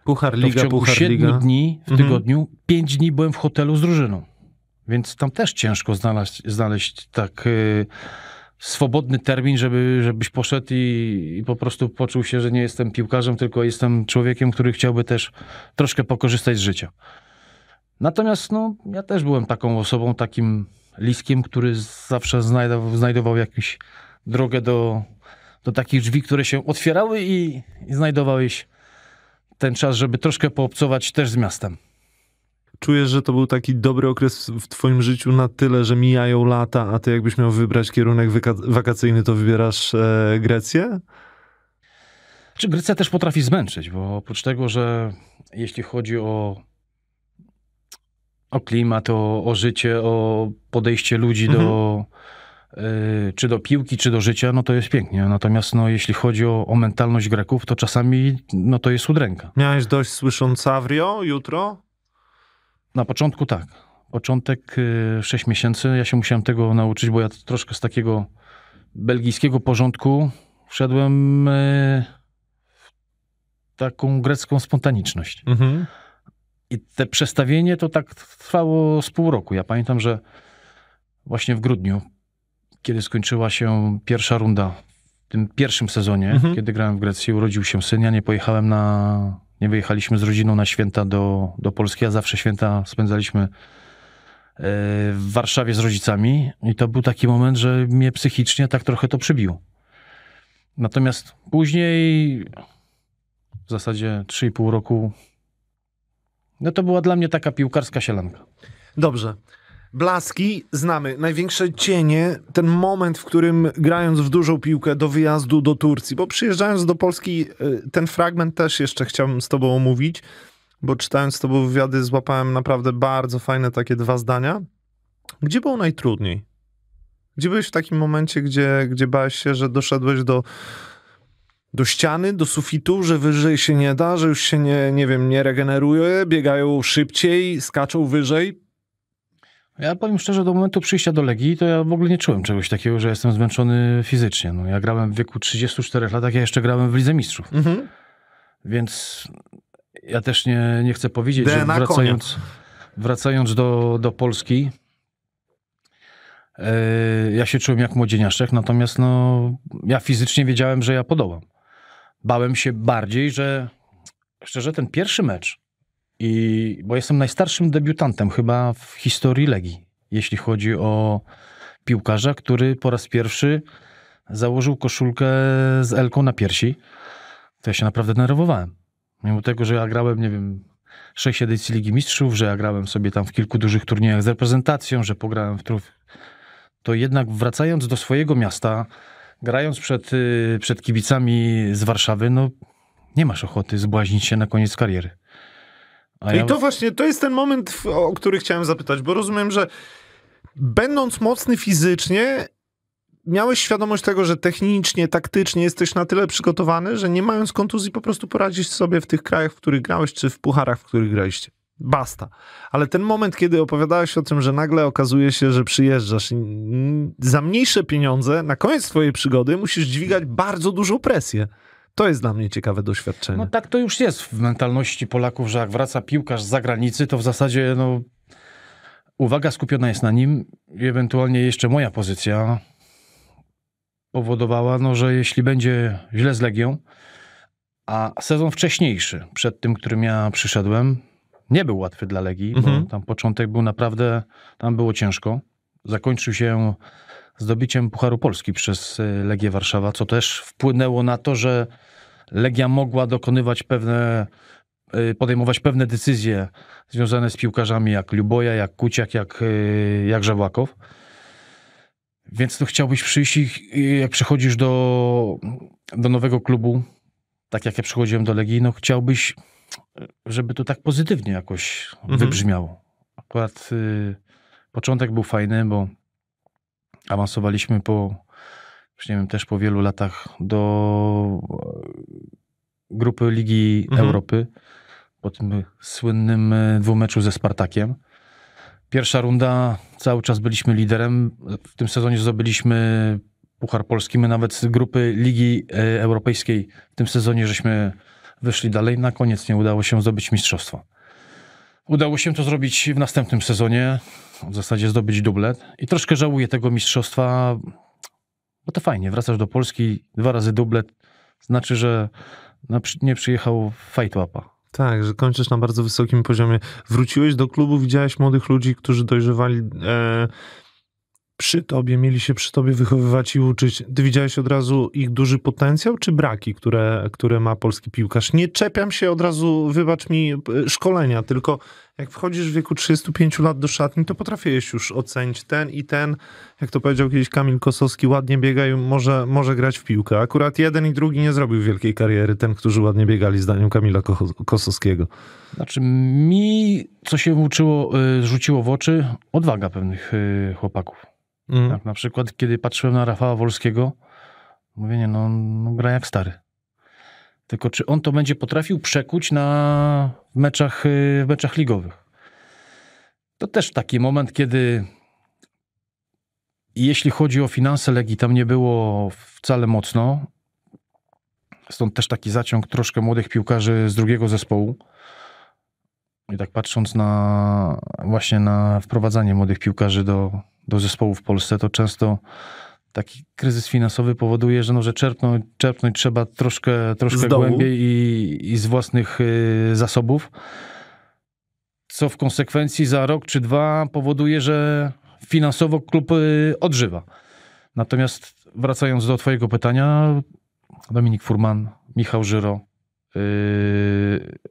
Speaker 2: Puchar Liga, to w ciągu Puchar 7 Liga. dni w mhm. tygodniu, pięć 5 dni byłem w hotelu z drużyną. Więc tam też ciężko znaleźć, znaleźć tak y, swobodny termin, żeby, żebyś poszedł i, i, po prostu poczuł się, że nie jestem piłkarzem, tylko jestem człowiekiem, który chciałby też troszkę pokorzystać z życia. Natomiast no, ja też byłem taką osobą, takim liskiem, który zawsze znajdował, znajdował jakąś drogę do, do takich drzwi, które się otwierały i, i znajdowałeś ten czas, żeby troszkę poobcować też z miastem czujesz, że to był taki
Speaker 1: dobry okres w twoim życiu na tyle, że mijają lata, a ty jakbyś miał wybrać kierunek wakacyjny, to wybierasz e, Grecję?
Speaker 2: Czy Grecja też potrafi zmęczyć, bo oprócz tego, że jeśli chodzi o, o klimat, o, o życie, o podejście ludzi mhm. do e, y, czy do piłki, czy do życia, no to jest pięknie. Natomiast no, jeśli chodzi o, o mentalność Greków, to czasami no, to jest udręka.
Speaker 1: Miałeś dość słysząc Savrio jutro?
Speaker 2: Na początku tak. Początek 6 y, miesięcy. Ja się musiałem tego nauczyć, bo ja troszkę z takiego belgijskiego porządku wszedłem y, w taką grecką spontaniczność. Mhm. I te przestawienie to tak trwało z pół roku. Ja pamiętam, że właśnie w grudniu, kiedy skończyła się pierwsza runda w tym pierwszym sezonie, mhm. kiedy grałem w Grecji, urodził się syn. Ja nie pojechałem na nie wyjechaliśmy z rodziną na święta do, do Polski, a zawsze święta spędzaliśmy e, w Warszawie z rodzicami i to był taki moment, że mnie psychicznie tak trochę to przybiło. Natomiast później, w zasadzie 3,5 roku, no to była dla mnie taka piłkarska sielanka.
Speaker 1: Dobrze. Blaski znamy, największe cienie, ten moment, w którym grając w dużą piłkę do wyjazdu do Turcji, bo przyjeżdżając do Polski, y, ten fragment też jeszcze chciałbym z tobą omówić, bo czytając z tobą wywiady złapałem naprawdę bardzo fajne takie dwa zdania. Gdzie było najtrudniej? Gdzie byłeś w takim momencie, gdzie, gdzie bałeś się, że doszedłeś do, do ściany, do sufitu, że wyżej się nie da, że już się nie, nie wiem, nie regeneruje, biegają szybciej, skaczą wyżej?
Speaker 2: Ja powiem szczerze, do momentu przyjścia do Legii, to ja w ogóle nie czułem czegoś takiego, że jestem zmęczony fizycznie. No, ja grałem w wieku 34 lat, jak ja jeszcze grałem w Lidze Mistrzów. Mhm. Więc ja też nie, nie chcę powiedzieć, że wracając, wracając do, do Polski, yy, ja się czułem jak młodzieniaszek, natomiast no, ja fizycznie wiedziałem, że ja podołam. Bałem się bardziej, że szczerze ten pierwszy mecz, i, bo jestem najstarszym debiutantem chyba w historii Legii, jeśli chodzi o piłkarza, który po raz pierwszy założył koszulkę z Elką na piersi. To ja się naprawdę denerwowałem. Mimo tego, że ja grałem, nie wiem, sześć edycji Ligi Mistrzów, że ja grałem sobie tam w kilku dużych turniejach z reprezentacją, że pograłem w truf. To jednak wracając do swojego miasta, grając przed, y, przed kibicami z Warszawy, no nie masz ochoty zbłaźnić się na koniec kariery. A I ja... to
Speaker 1: właśnie, to jest ten moment, o który chciałem zapytać, bo rozumiem, że będąc mocny fizycznie, miałeś świadomość tego, że technicznie, taktycznie jesteś na tyle przygotowany, że nie mając kontuzji po prostu poradzisz sobie w tych krajach, w których grałeś, czy w pucharach, w których graliście. Basta. Ale ten moment, kiedy opowiadałeś o tym, że nagle okazuje się, że przyjeżdżasz za mniejsze pieniądze, na koniec twojej przygody musisz dźwigać bardzo dużą presję. To jest dla mnie ciekawe doświadczenie. No
Speaker 2: tak to już jest w mentalności Polaków, że jak wraca piłkarz z zagranicy, to w zasadzie no, uwaga skupiona jest na nim i ewentualnie jeszcze moja pozycja powodowała, no, że jeśli będzie źle z Legią, a sezon wcześniejszy, przed tym, którym ja przyszedłem, nie był łatwy dla Legii, mhm. bo tam początek był naprawdę, tam było ciężko. Zakończył się zdobyciem Pucharu Polski przez y, Legię Warszawa, co też wpłynęło na to, że Legia mogła dokonywać pewne, y, podejmować pewne decyzje związane z piłkarzami jak Luboja, jak Kuciak, jak, y, jak Żawakow. Więc tu no, chciałbyś przyjść i jak przychodzisz do, do nowego klubu, tak jak ja przychodziłem do Legii, no chciałbyś, żeby to tak pozytywnie jakoś mhm. wybrzmiało. Akurat y, początek był fajny, bo awansowaliśmy po, już nie wiem, też po wielu latach do e, grupy Ligi mhm. Europy po tym słynnym e, dwumeczu ze Spartakiem. Pierwsza runda, cały czas byliśmy liderem. W tym sezonie zdobyliśmy Puchar Polski. My nawet z grupy Ligi e, Europejskiej w tym sezonie żeśmy wyszli dalej. Na koniec nie udało się zdobyć mistrzostwa. Udało się to zrobić w następnym sezonie, w zasadzie zdobyć dublet. I troszkę żałuję tego mistrzostwa, bo to
Speaker 1: fajnie, wracasz do Polski, dwa razy dublet, znaczy, że nie przyjechał Fight fajtłapa. Tak, że kończysz na bardzo wysokim poziomie. Wróciłeś do klubu, widziałeś młodych ludzi, którzy dojrzewali e, przy tobie, mieli się przy tobie wychowywać i uczyć. Ty widziałeś od razu ich duży potencjał, czy braki, które, które ma polski piłkarz? Nie czepiam się od razu, wybacz mi, e, szkolenia, tylko jak wchodzisz w wieku 35 lat do szatni, to potrafiłeś już ocenić ten i ten, jak to powiedział kiedyś Kamil Kosowski, ładnie biega i może, może grać w piłkę. Akurat jeden i drugi nie zrobił wielkiej kariery, ten, którzy ładnie biegali, zdaniem Kamila Kosowskiego. Znaczy mi, co się uczyło, e, rzuciło w
Speaker 2: oczy, odwaga pewnych e, chłopaków Mm. Tak, na przykład, kiedy patrzyłem na Rafała Wolskiego, mówię, nie, no, no gra jak stary. Tylko czy on to będzie potrafił przekuć na meczach, y, w meczach ligowych? To też taki moment, kiedy jeśli chodzi o finanse Legii, tam nie było wcale mocno. Stąd też taki zaciąg troszkę młodych piłkarzy z drugiego zespołu. I tak patrząc na właśnie na wprowadzanie młodych piłkarzy do, do zespołu w Polsce, to często taki kryzys finansowy powoduje, że, no, że czerpnąć, czerpnąć trzeba troszkę, troszkę głębiej i, i z własnych y, zasobów, co w konsekwencji za rok czy dwa powoduje, że finansowo klub y, odżywa. Natomiast wracając do Twojego pytania, Dominik Furman, Michał Żyro, y,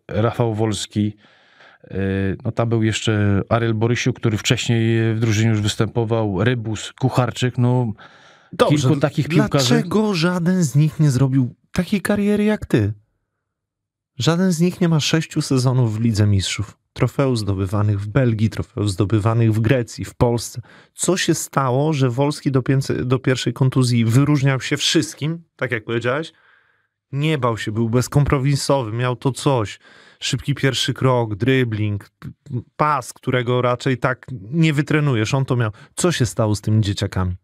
Speaker 2: Rafał Wolski, Y, no tam był jeszcze Aryl Borysiu, który wcześniej w drużynie już występował, Rybus, Kucharczyk, no Dobrze, kilku takich piłkarzy. Dlaczego
Speaker 1: żaden z nich nie zrobił takiej kariery jak ty? Żaden z nich nie ma sześciu sezonów w Lidze Mistrzów. Trofeów zdobywanych w Belgii, trofeów zdobywanych w Grecji, w Polsce. Co się stało, że Wolski do, pięce, do pierwszej kontuzji wyróżniał się wszystkim, tak jak powiedziałeś? Nie bał się, był bezkompromisowy, miał to coś szybki pierwszy krok, dribbling, pas, którego raczej tak nie wytrenujesz. On to miał. Co się stało z tymi dzieciakami?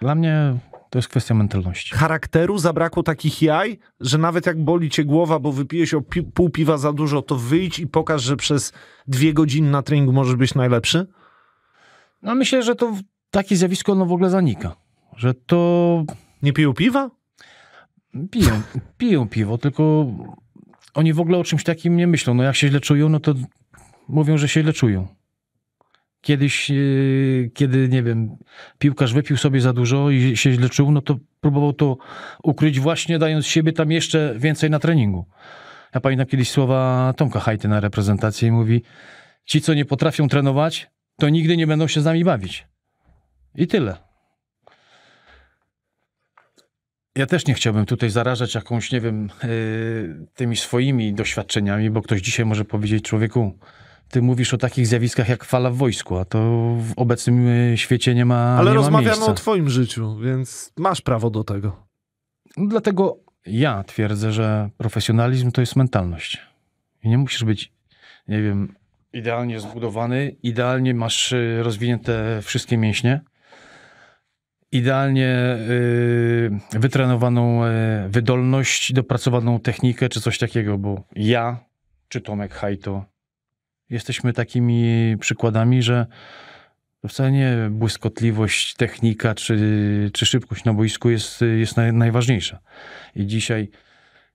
Speaker 1: Dla mnie to jest kwestia mentalności. Charakteru zabrakło takich jaj, że nawet jak boli cię głowa, bo wypijesz o pi pół piwa za dużo, to wyjdź i pokaż, że przez dwie godziny na treningu możesz być najlepszy? No myślę, że to takie zjawisko no w ogóle zanika. Że to...
Speaker 2: Nie piją piwa? Piją, piją piwo, tylko oni w ogóle o czymś takim nie myślą. No jak się źle czują, no to mówią, że się źle czują. Kiedyś, e, kiedy, nie wiem, piłkarz wypił sobie za dużo i się źle czuł, no to próbował to ukryć właśnie dając siebie tam jeszcze więcej na treningu. Ja pamiętam kiedyś słowa Tomka Hajty na reprezentacji i mówi, ci co nie potrafią trenować, to nigdy nie będą się z nami bawić. I tyle. Ja też nie chciałbym tutaj zarażać jakąś, nie wiem, yy, tymi swoimi doświadczeniami, bo ktoś dzisiaj może powiedzieć człowieku, ty mówisz o takich zjawiskach jak fala w wojsku, a to w obecnym e, świecie nie ma. Ale nie rozmawiamy ma miejsca. o
Speaker 1: Twoim życiu, więc masz prawo do tego. No, dlatego
Speaker 2: ja twierdzę, że profesjonalizm to jest mentalność. I nie musisz być, nie wiem, idealnie zbudowany, idealnie masz e, rozwinięte wszystkie mięśnie, idealnie y, wytrenowaną y, wydolność, dopracowaną technikę czy coś takiego, bo ja czy Tomek Hajto jesteśmy takimi przykładami, że to wcale nie błyskotliwość, technika czy, czy szybkość na boisku jest, jest najważniejsza. I dzisiaj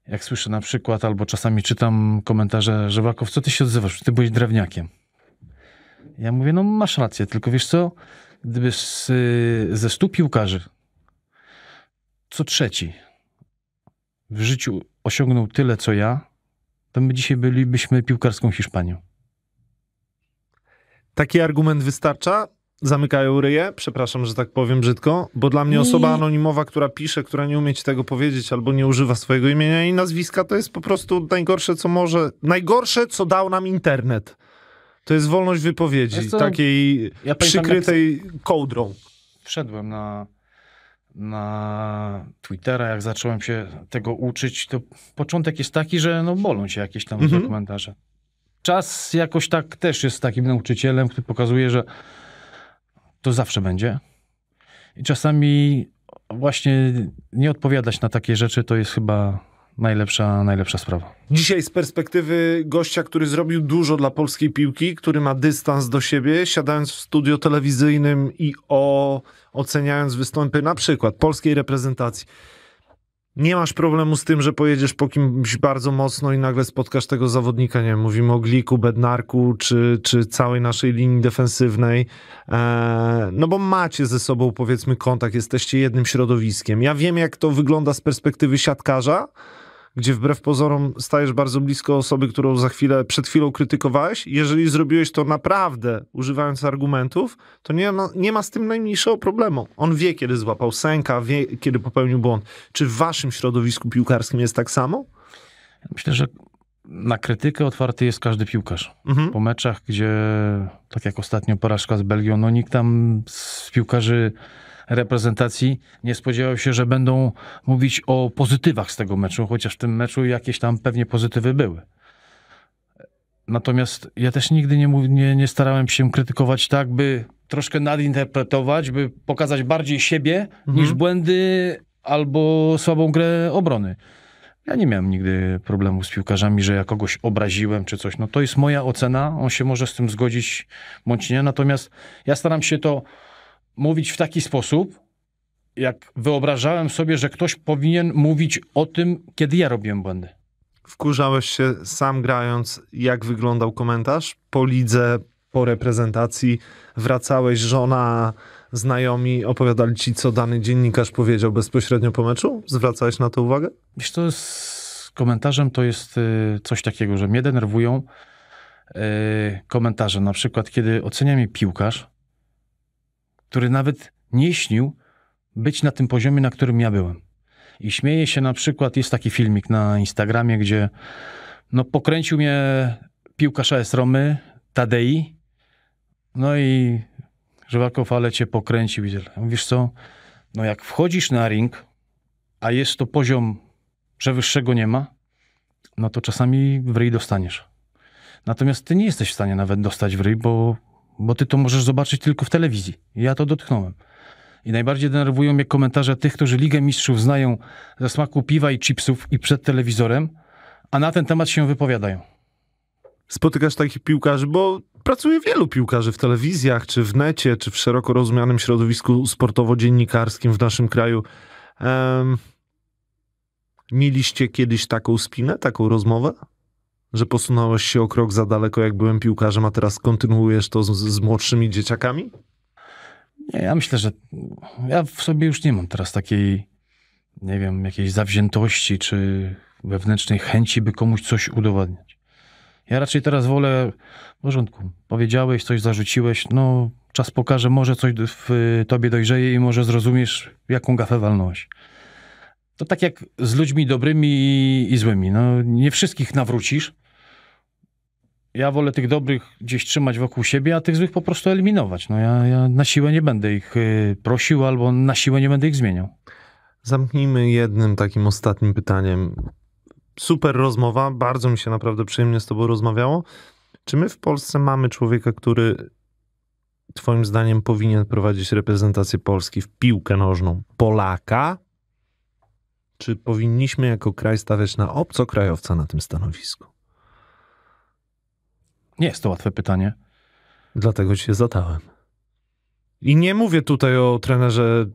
Speaker 2: jak słyszę na przykład, albo czasami czytam komentarze, że Wakow, co ty się odzywasz? Ty byłeś drewniakiem. Ja mówię, no masz rację, tylko wiesz co, gdyby z, y, ze stu piłkarzy co trzeci w życiu osiągnął tyle, co ja, to my dzisiaj bylibyśmy piłkarską Hiszpanią.
Speaker 1: Taki argument wystarcza? Zamykają ryje, przepraszam, że tak powiem brzydko, bo dla mnie osoba anonimowa, która pisze, która nie umie ci tego powiedzieć albo nie używa swojego imienia i nazwiska, to jest po prostu najgorsze, co może, najgorsze, co dał nam internet. To jest wolność wypowiedzi, co, takiej ja przykrytej jak... kołdrą.
Speaker 2: Wszedłem na,
Speaker 1: na
Speaker 2: Twittera, jak zacząłem się tego uczyć, to początek jest taki, że no bolą się jakieś tam mhm. komentarze. Czas jakoś tak też jest takim nauczycielem, który pokazuje, że to zawsze będzie. I czasami właśnie nie odpowiadać na takie rzeczy to jest chyba najlepsza, najlepsza sprawa.
Speaker 1: Dzisiaj z perspektywy gościa, który zrobił dużo dla polskiej piłki, który ma dystans do siebie, siadając w studio telewizyjnym i o, oceniając występy na przykład polskiej reprezentacji. Nie masz problemu z tym, że pojedziesz po kimś bardzo mocno i nagle spotkasz tego zawodnika, nie wiem, mówimy o Gliku, Bednarku czy, czy całej naszej linii defensywnej, eee, no bo macie ze sobą powiedzmy kontakt, jesteście jednym środowiskiem. Ja wiem jak to wygląda z perspektywy siatkarza, gdzie wbrew pozorom stajesz bardzo blisko osoby, którą za chwilę, przed chwilą krytykowałeś. Jeżeli zrobiłeś to naprawdę używając argumentów, to nie ma, nie ma z tym najmniejszego problemu. On wie, kiedy złapał sęka, wie, kiedy popełnił błąd. Czy w waszym środowisku piłkarskim jest tak samo? Myślę, że
Speaker 2: na krytykę otwarty jest każdy piłkarz. Mhm. Po meczach, gdzie tak jak ostatnio porażka z Belgią, no nikt tam z piłkarzy reprezentacji nie spodziewał się, że będą mówić o pozytywach z tego meczu, chociaż w tym meczu jakieś tam pewnie pozytywy były. Natomiast ja też nigdy nie, nie, nie starałem się krytykować tak, by troszkę nadinterpretować, by pokazać bardziej siebie mhm. niż błędy albo słabą grę obrony. Ja nie miałem nigdy problemu z piłkarzami, że ja kogoś obraziłem czy coś. No to jest moja ocena, on się może z tym zgodzić bądź nie. Natomiast ja staram się to mówić w taki sposób, jak wyobrażałem sobie,
Speaker 1: że ktoś powinien mówić o tym, kiedy ja robiłem błędy. Wkurzałeś się sam grając, jak wyglądał komentarz po lidze, po reprezentacji? Wracałeś, żona, znajomi opowiadali ci, co dany dziennikarz powiedział bezpośrednio po meczu? Zwracałeś na to uwagę? Wiesz, to z komentarzem to jest y, coś takiego,
Speaker 2: że mnie denerwują y, komentarze. Na przykład, kiedy ocenia mnie piłkarz, który nawet nie śnił być na tym poziomie, na którym ja byłem. I śmieję się na przykład, jest taki filmik na Instagramie, gdzie no, pokręcił mnie piłkarz AS Romy, Tadei, no i Żywakow, ale cię pokręcił. Wiesz co, no jak wchodzisz na ring, a jest to poziom, że wyższego nie ma, no to czasami w ryj dostaniesz. Natomiast ty nie jesteś w stanie nawet dostać w ryj, bo bo ty to możesz zobaczyć tylko w telewizji. Ja to dotknąłem. I najbardziej denerwują mnie komentarze tych, którzy Ligę Mistrzów znają ze smaku piwa i chipsów i przed telewizorem, a na ten temat się wypowiadają.
Speaker 1: Spotykasz takich piłkarzy, bo pracuje wielu piłkarzy w telewizjach, czy w necie, czy w szeroko rozumianym środowisku sportowo-dziennikarskim w naszym kraju. Um, mieliście kiedyś taką spinę, taką rozmowę? że posunąłeś się o krok za daleko, jak byłem piłkarzem, a teraz kontynuujesz to z, z młodszymi dzieciakami?
Speaker 2: Nie, ja myślę, że ja w sobie już nie mam teraz takiej, nie wiem, jakiejś zawziętości czy wewnętrznej chęci, by komuś coś udowadniać. Ja raczej teraz wolę, w porządku, powiedziałeś, coś zarzuciłeś, no czas pokaże, może coś w tobie dojrzeje i może zrozumiesz, jaką gafę walnąłeś. To tak jak z ludźmi dobrymi i, i złymi. No, nie wszystkich nawrócisz. Ja wolę tych dobrych gdzieś trzymać wokół siebie, a tych złych po prostu eliminować. No ja, ja na siłę nie będę ich y, prosił albo na siłę nie będę ich zmieniał.
Speaker 1: Zamknijmy jednym takim ostatnim pytaniem. Super rozmowa, bardzo mi się naprawdę przyjemnie z Tobą rozmawiało. Czy my w Polsce mamy człowieka, który Twoim zdaniem powinien prowadzić reprezentację Polski w piłkę nożną? Polaka, czy powinniśmy jako kraj stawiać na obcokrajowca na tym stanowisku? Nie jest to łatwe pytanie. Dlatego cię zadałem. I nie mówię tutaj o trenerze.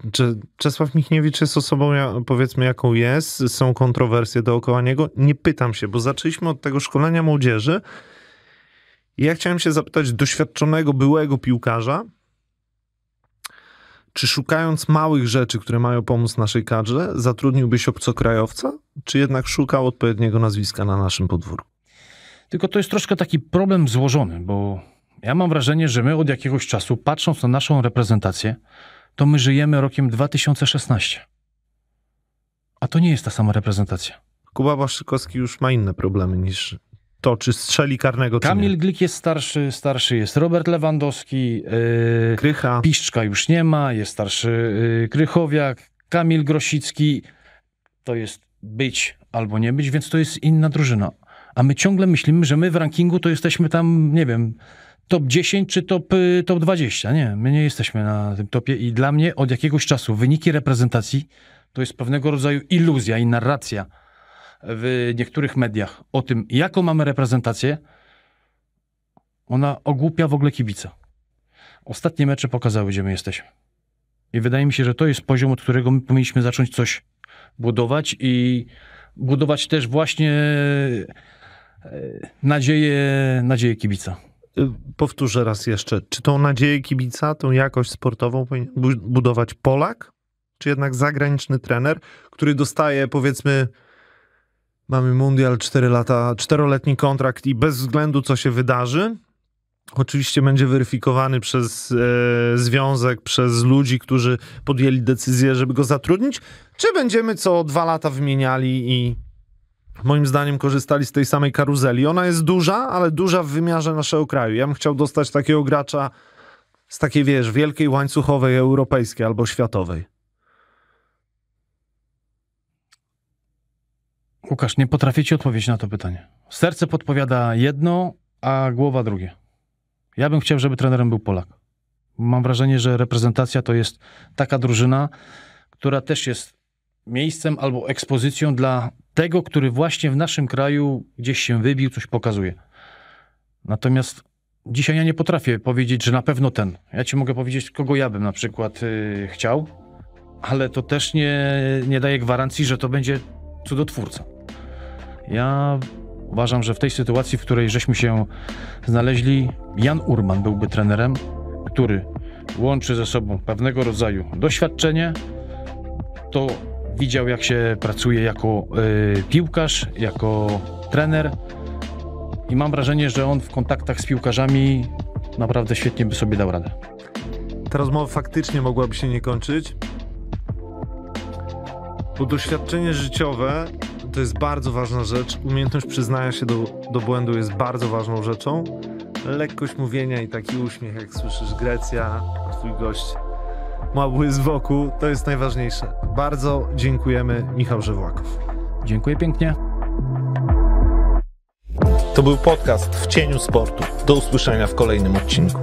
Speaker 1: Czesław Michniewicz jest osobą, powiedzmy, jaką jest. Są kontrowersje dookoła niego. Nie pytam się, bo zaczęliśmy od tego szkolenia młodzieży. I ja chciałem się zapytać doświadczonego, byłego piłkarza, czy szukając małych rzeczy, które mają pomóc naszej kadrze, zatrudniłbyś obcokrajowca, czy jednak szukał odpowiedniego nazwiska na naszym podwórku? Tylko to jest troszkę taki problem złożony, bo ja mam wrażenie, że my od jakiegoś czasu,
Speaker 2: patrząc na naszą reprezentację, to my żyjemy rokiem 2016. A
Speaker 1: to nie jest ta sama
Speaker 2: reprezentacja.
Speaker 1: Kuba Waszykowski już ma inne problemy niż to, czy strzeli karnego, Kamil nie. Glik jest starszy, starszy jest Robert Lewandowski, yy,
Speaker 2: Krycha. Piszczka już nie ma, jest starszy yy, Krychowiak, Kamil Grosicki. To jest być albo nie być, więc to jest inna drużyna. A my ciągle myślimy, że my w rankingu to jesteśmy tam, nie wiem, top 10 czy top, y, top 20. Nie, my nie jesteśmy na tym topie i dla mnie od jakiegoś czasu wyniki reprezentacji to jest pewnego rodzaju iluzja i narracja w niektórych mediach o tym, jaką mamy reprezentację, ona ogłupia w ogóle kibica. Ostatnie mecze pokazały, gdzie my jesteśmy. I wydaje mi się, że to jest poziom, od którego my powinniśmy zacząć coś budować i budować też właśnie e,
Speaker 1: nadzieję, nadzieję kibica. Y, powtórzę raz jeszcze. Czy tą nadzieję kibica, tą jakość sportową powinien budować Polak? Czy jednak zagraniczny trener, który dostaje powiedzmy Mamy mundial 4 lata, czteroletni kontrakt i bez względu co się wydarzy, oczywiście będzie weryfikowany przez e, związek, przez ludzi, którzy podjęli decyzję, żeby go zatrudnić, czy będziemy co dwa lata wymieniali i moim zdaniem korzystali z tej samej karuzeli. Ona jest duża, ale duża w wymiarze naszego kraju. Ja bym chciał dostać takiego gracza z takiej, wiesz, wielkiej łańcuchowej europejskiej albo światowej.
Speaker 2: Łukasz, nie potrafię ci odpowiedzieć na to pytanie. Serce podpowiada jedno, a głowa drugie. Ja bym chciał, żeby trenerem był Polak. Mam wrażenie, że reprezentacja to jest taka drużyna, która też jest miejscem albo ekspozycją dla tego, który właśnie w naszym kraju gdzieś się wybił, coś pokazuje. Natomiast dzisiaj ja nie potrafię powiedzieć, że na pewno ten. Ja ci mogę powiedzieć, kogo ja bym na przykład yy, chciał, ale to też nie, nie daje gwarancji, że to będzie cudotwórca. Ja uważam, że w tej sytuacji, w której żeśmy się znaleźli, Jan Urman byłby trenerem, który łączy ze sobą pewnego rodzaju doświadczenie, to widział, jak się pracuje jako y, piłkarz, jako trener. I mam wrażenie, że on w kontaktach z piłkarzami naprawdę świetnie by sobie dał radę.
Speaker 1: Ta rozmowa faktycznie mogłaby się nie kończyć, bo doświadczenie życiowe to jest bardzo ważna rzecz. Umiejętność przyznania się do, do błędu jest bardzo ważną rzeczą. Lekkość mówienia i taki uśmiech, jak słyszysz Grecja, twój gość ma z wokół, to jest najważniejsze. Bardzo dziękujemy, Michał Żywłakow. Dziękuję pięknie. To był podcast w cieniu sportu. Do usłyszenia w kolejnym odcinku.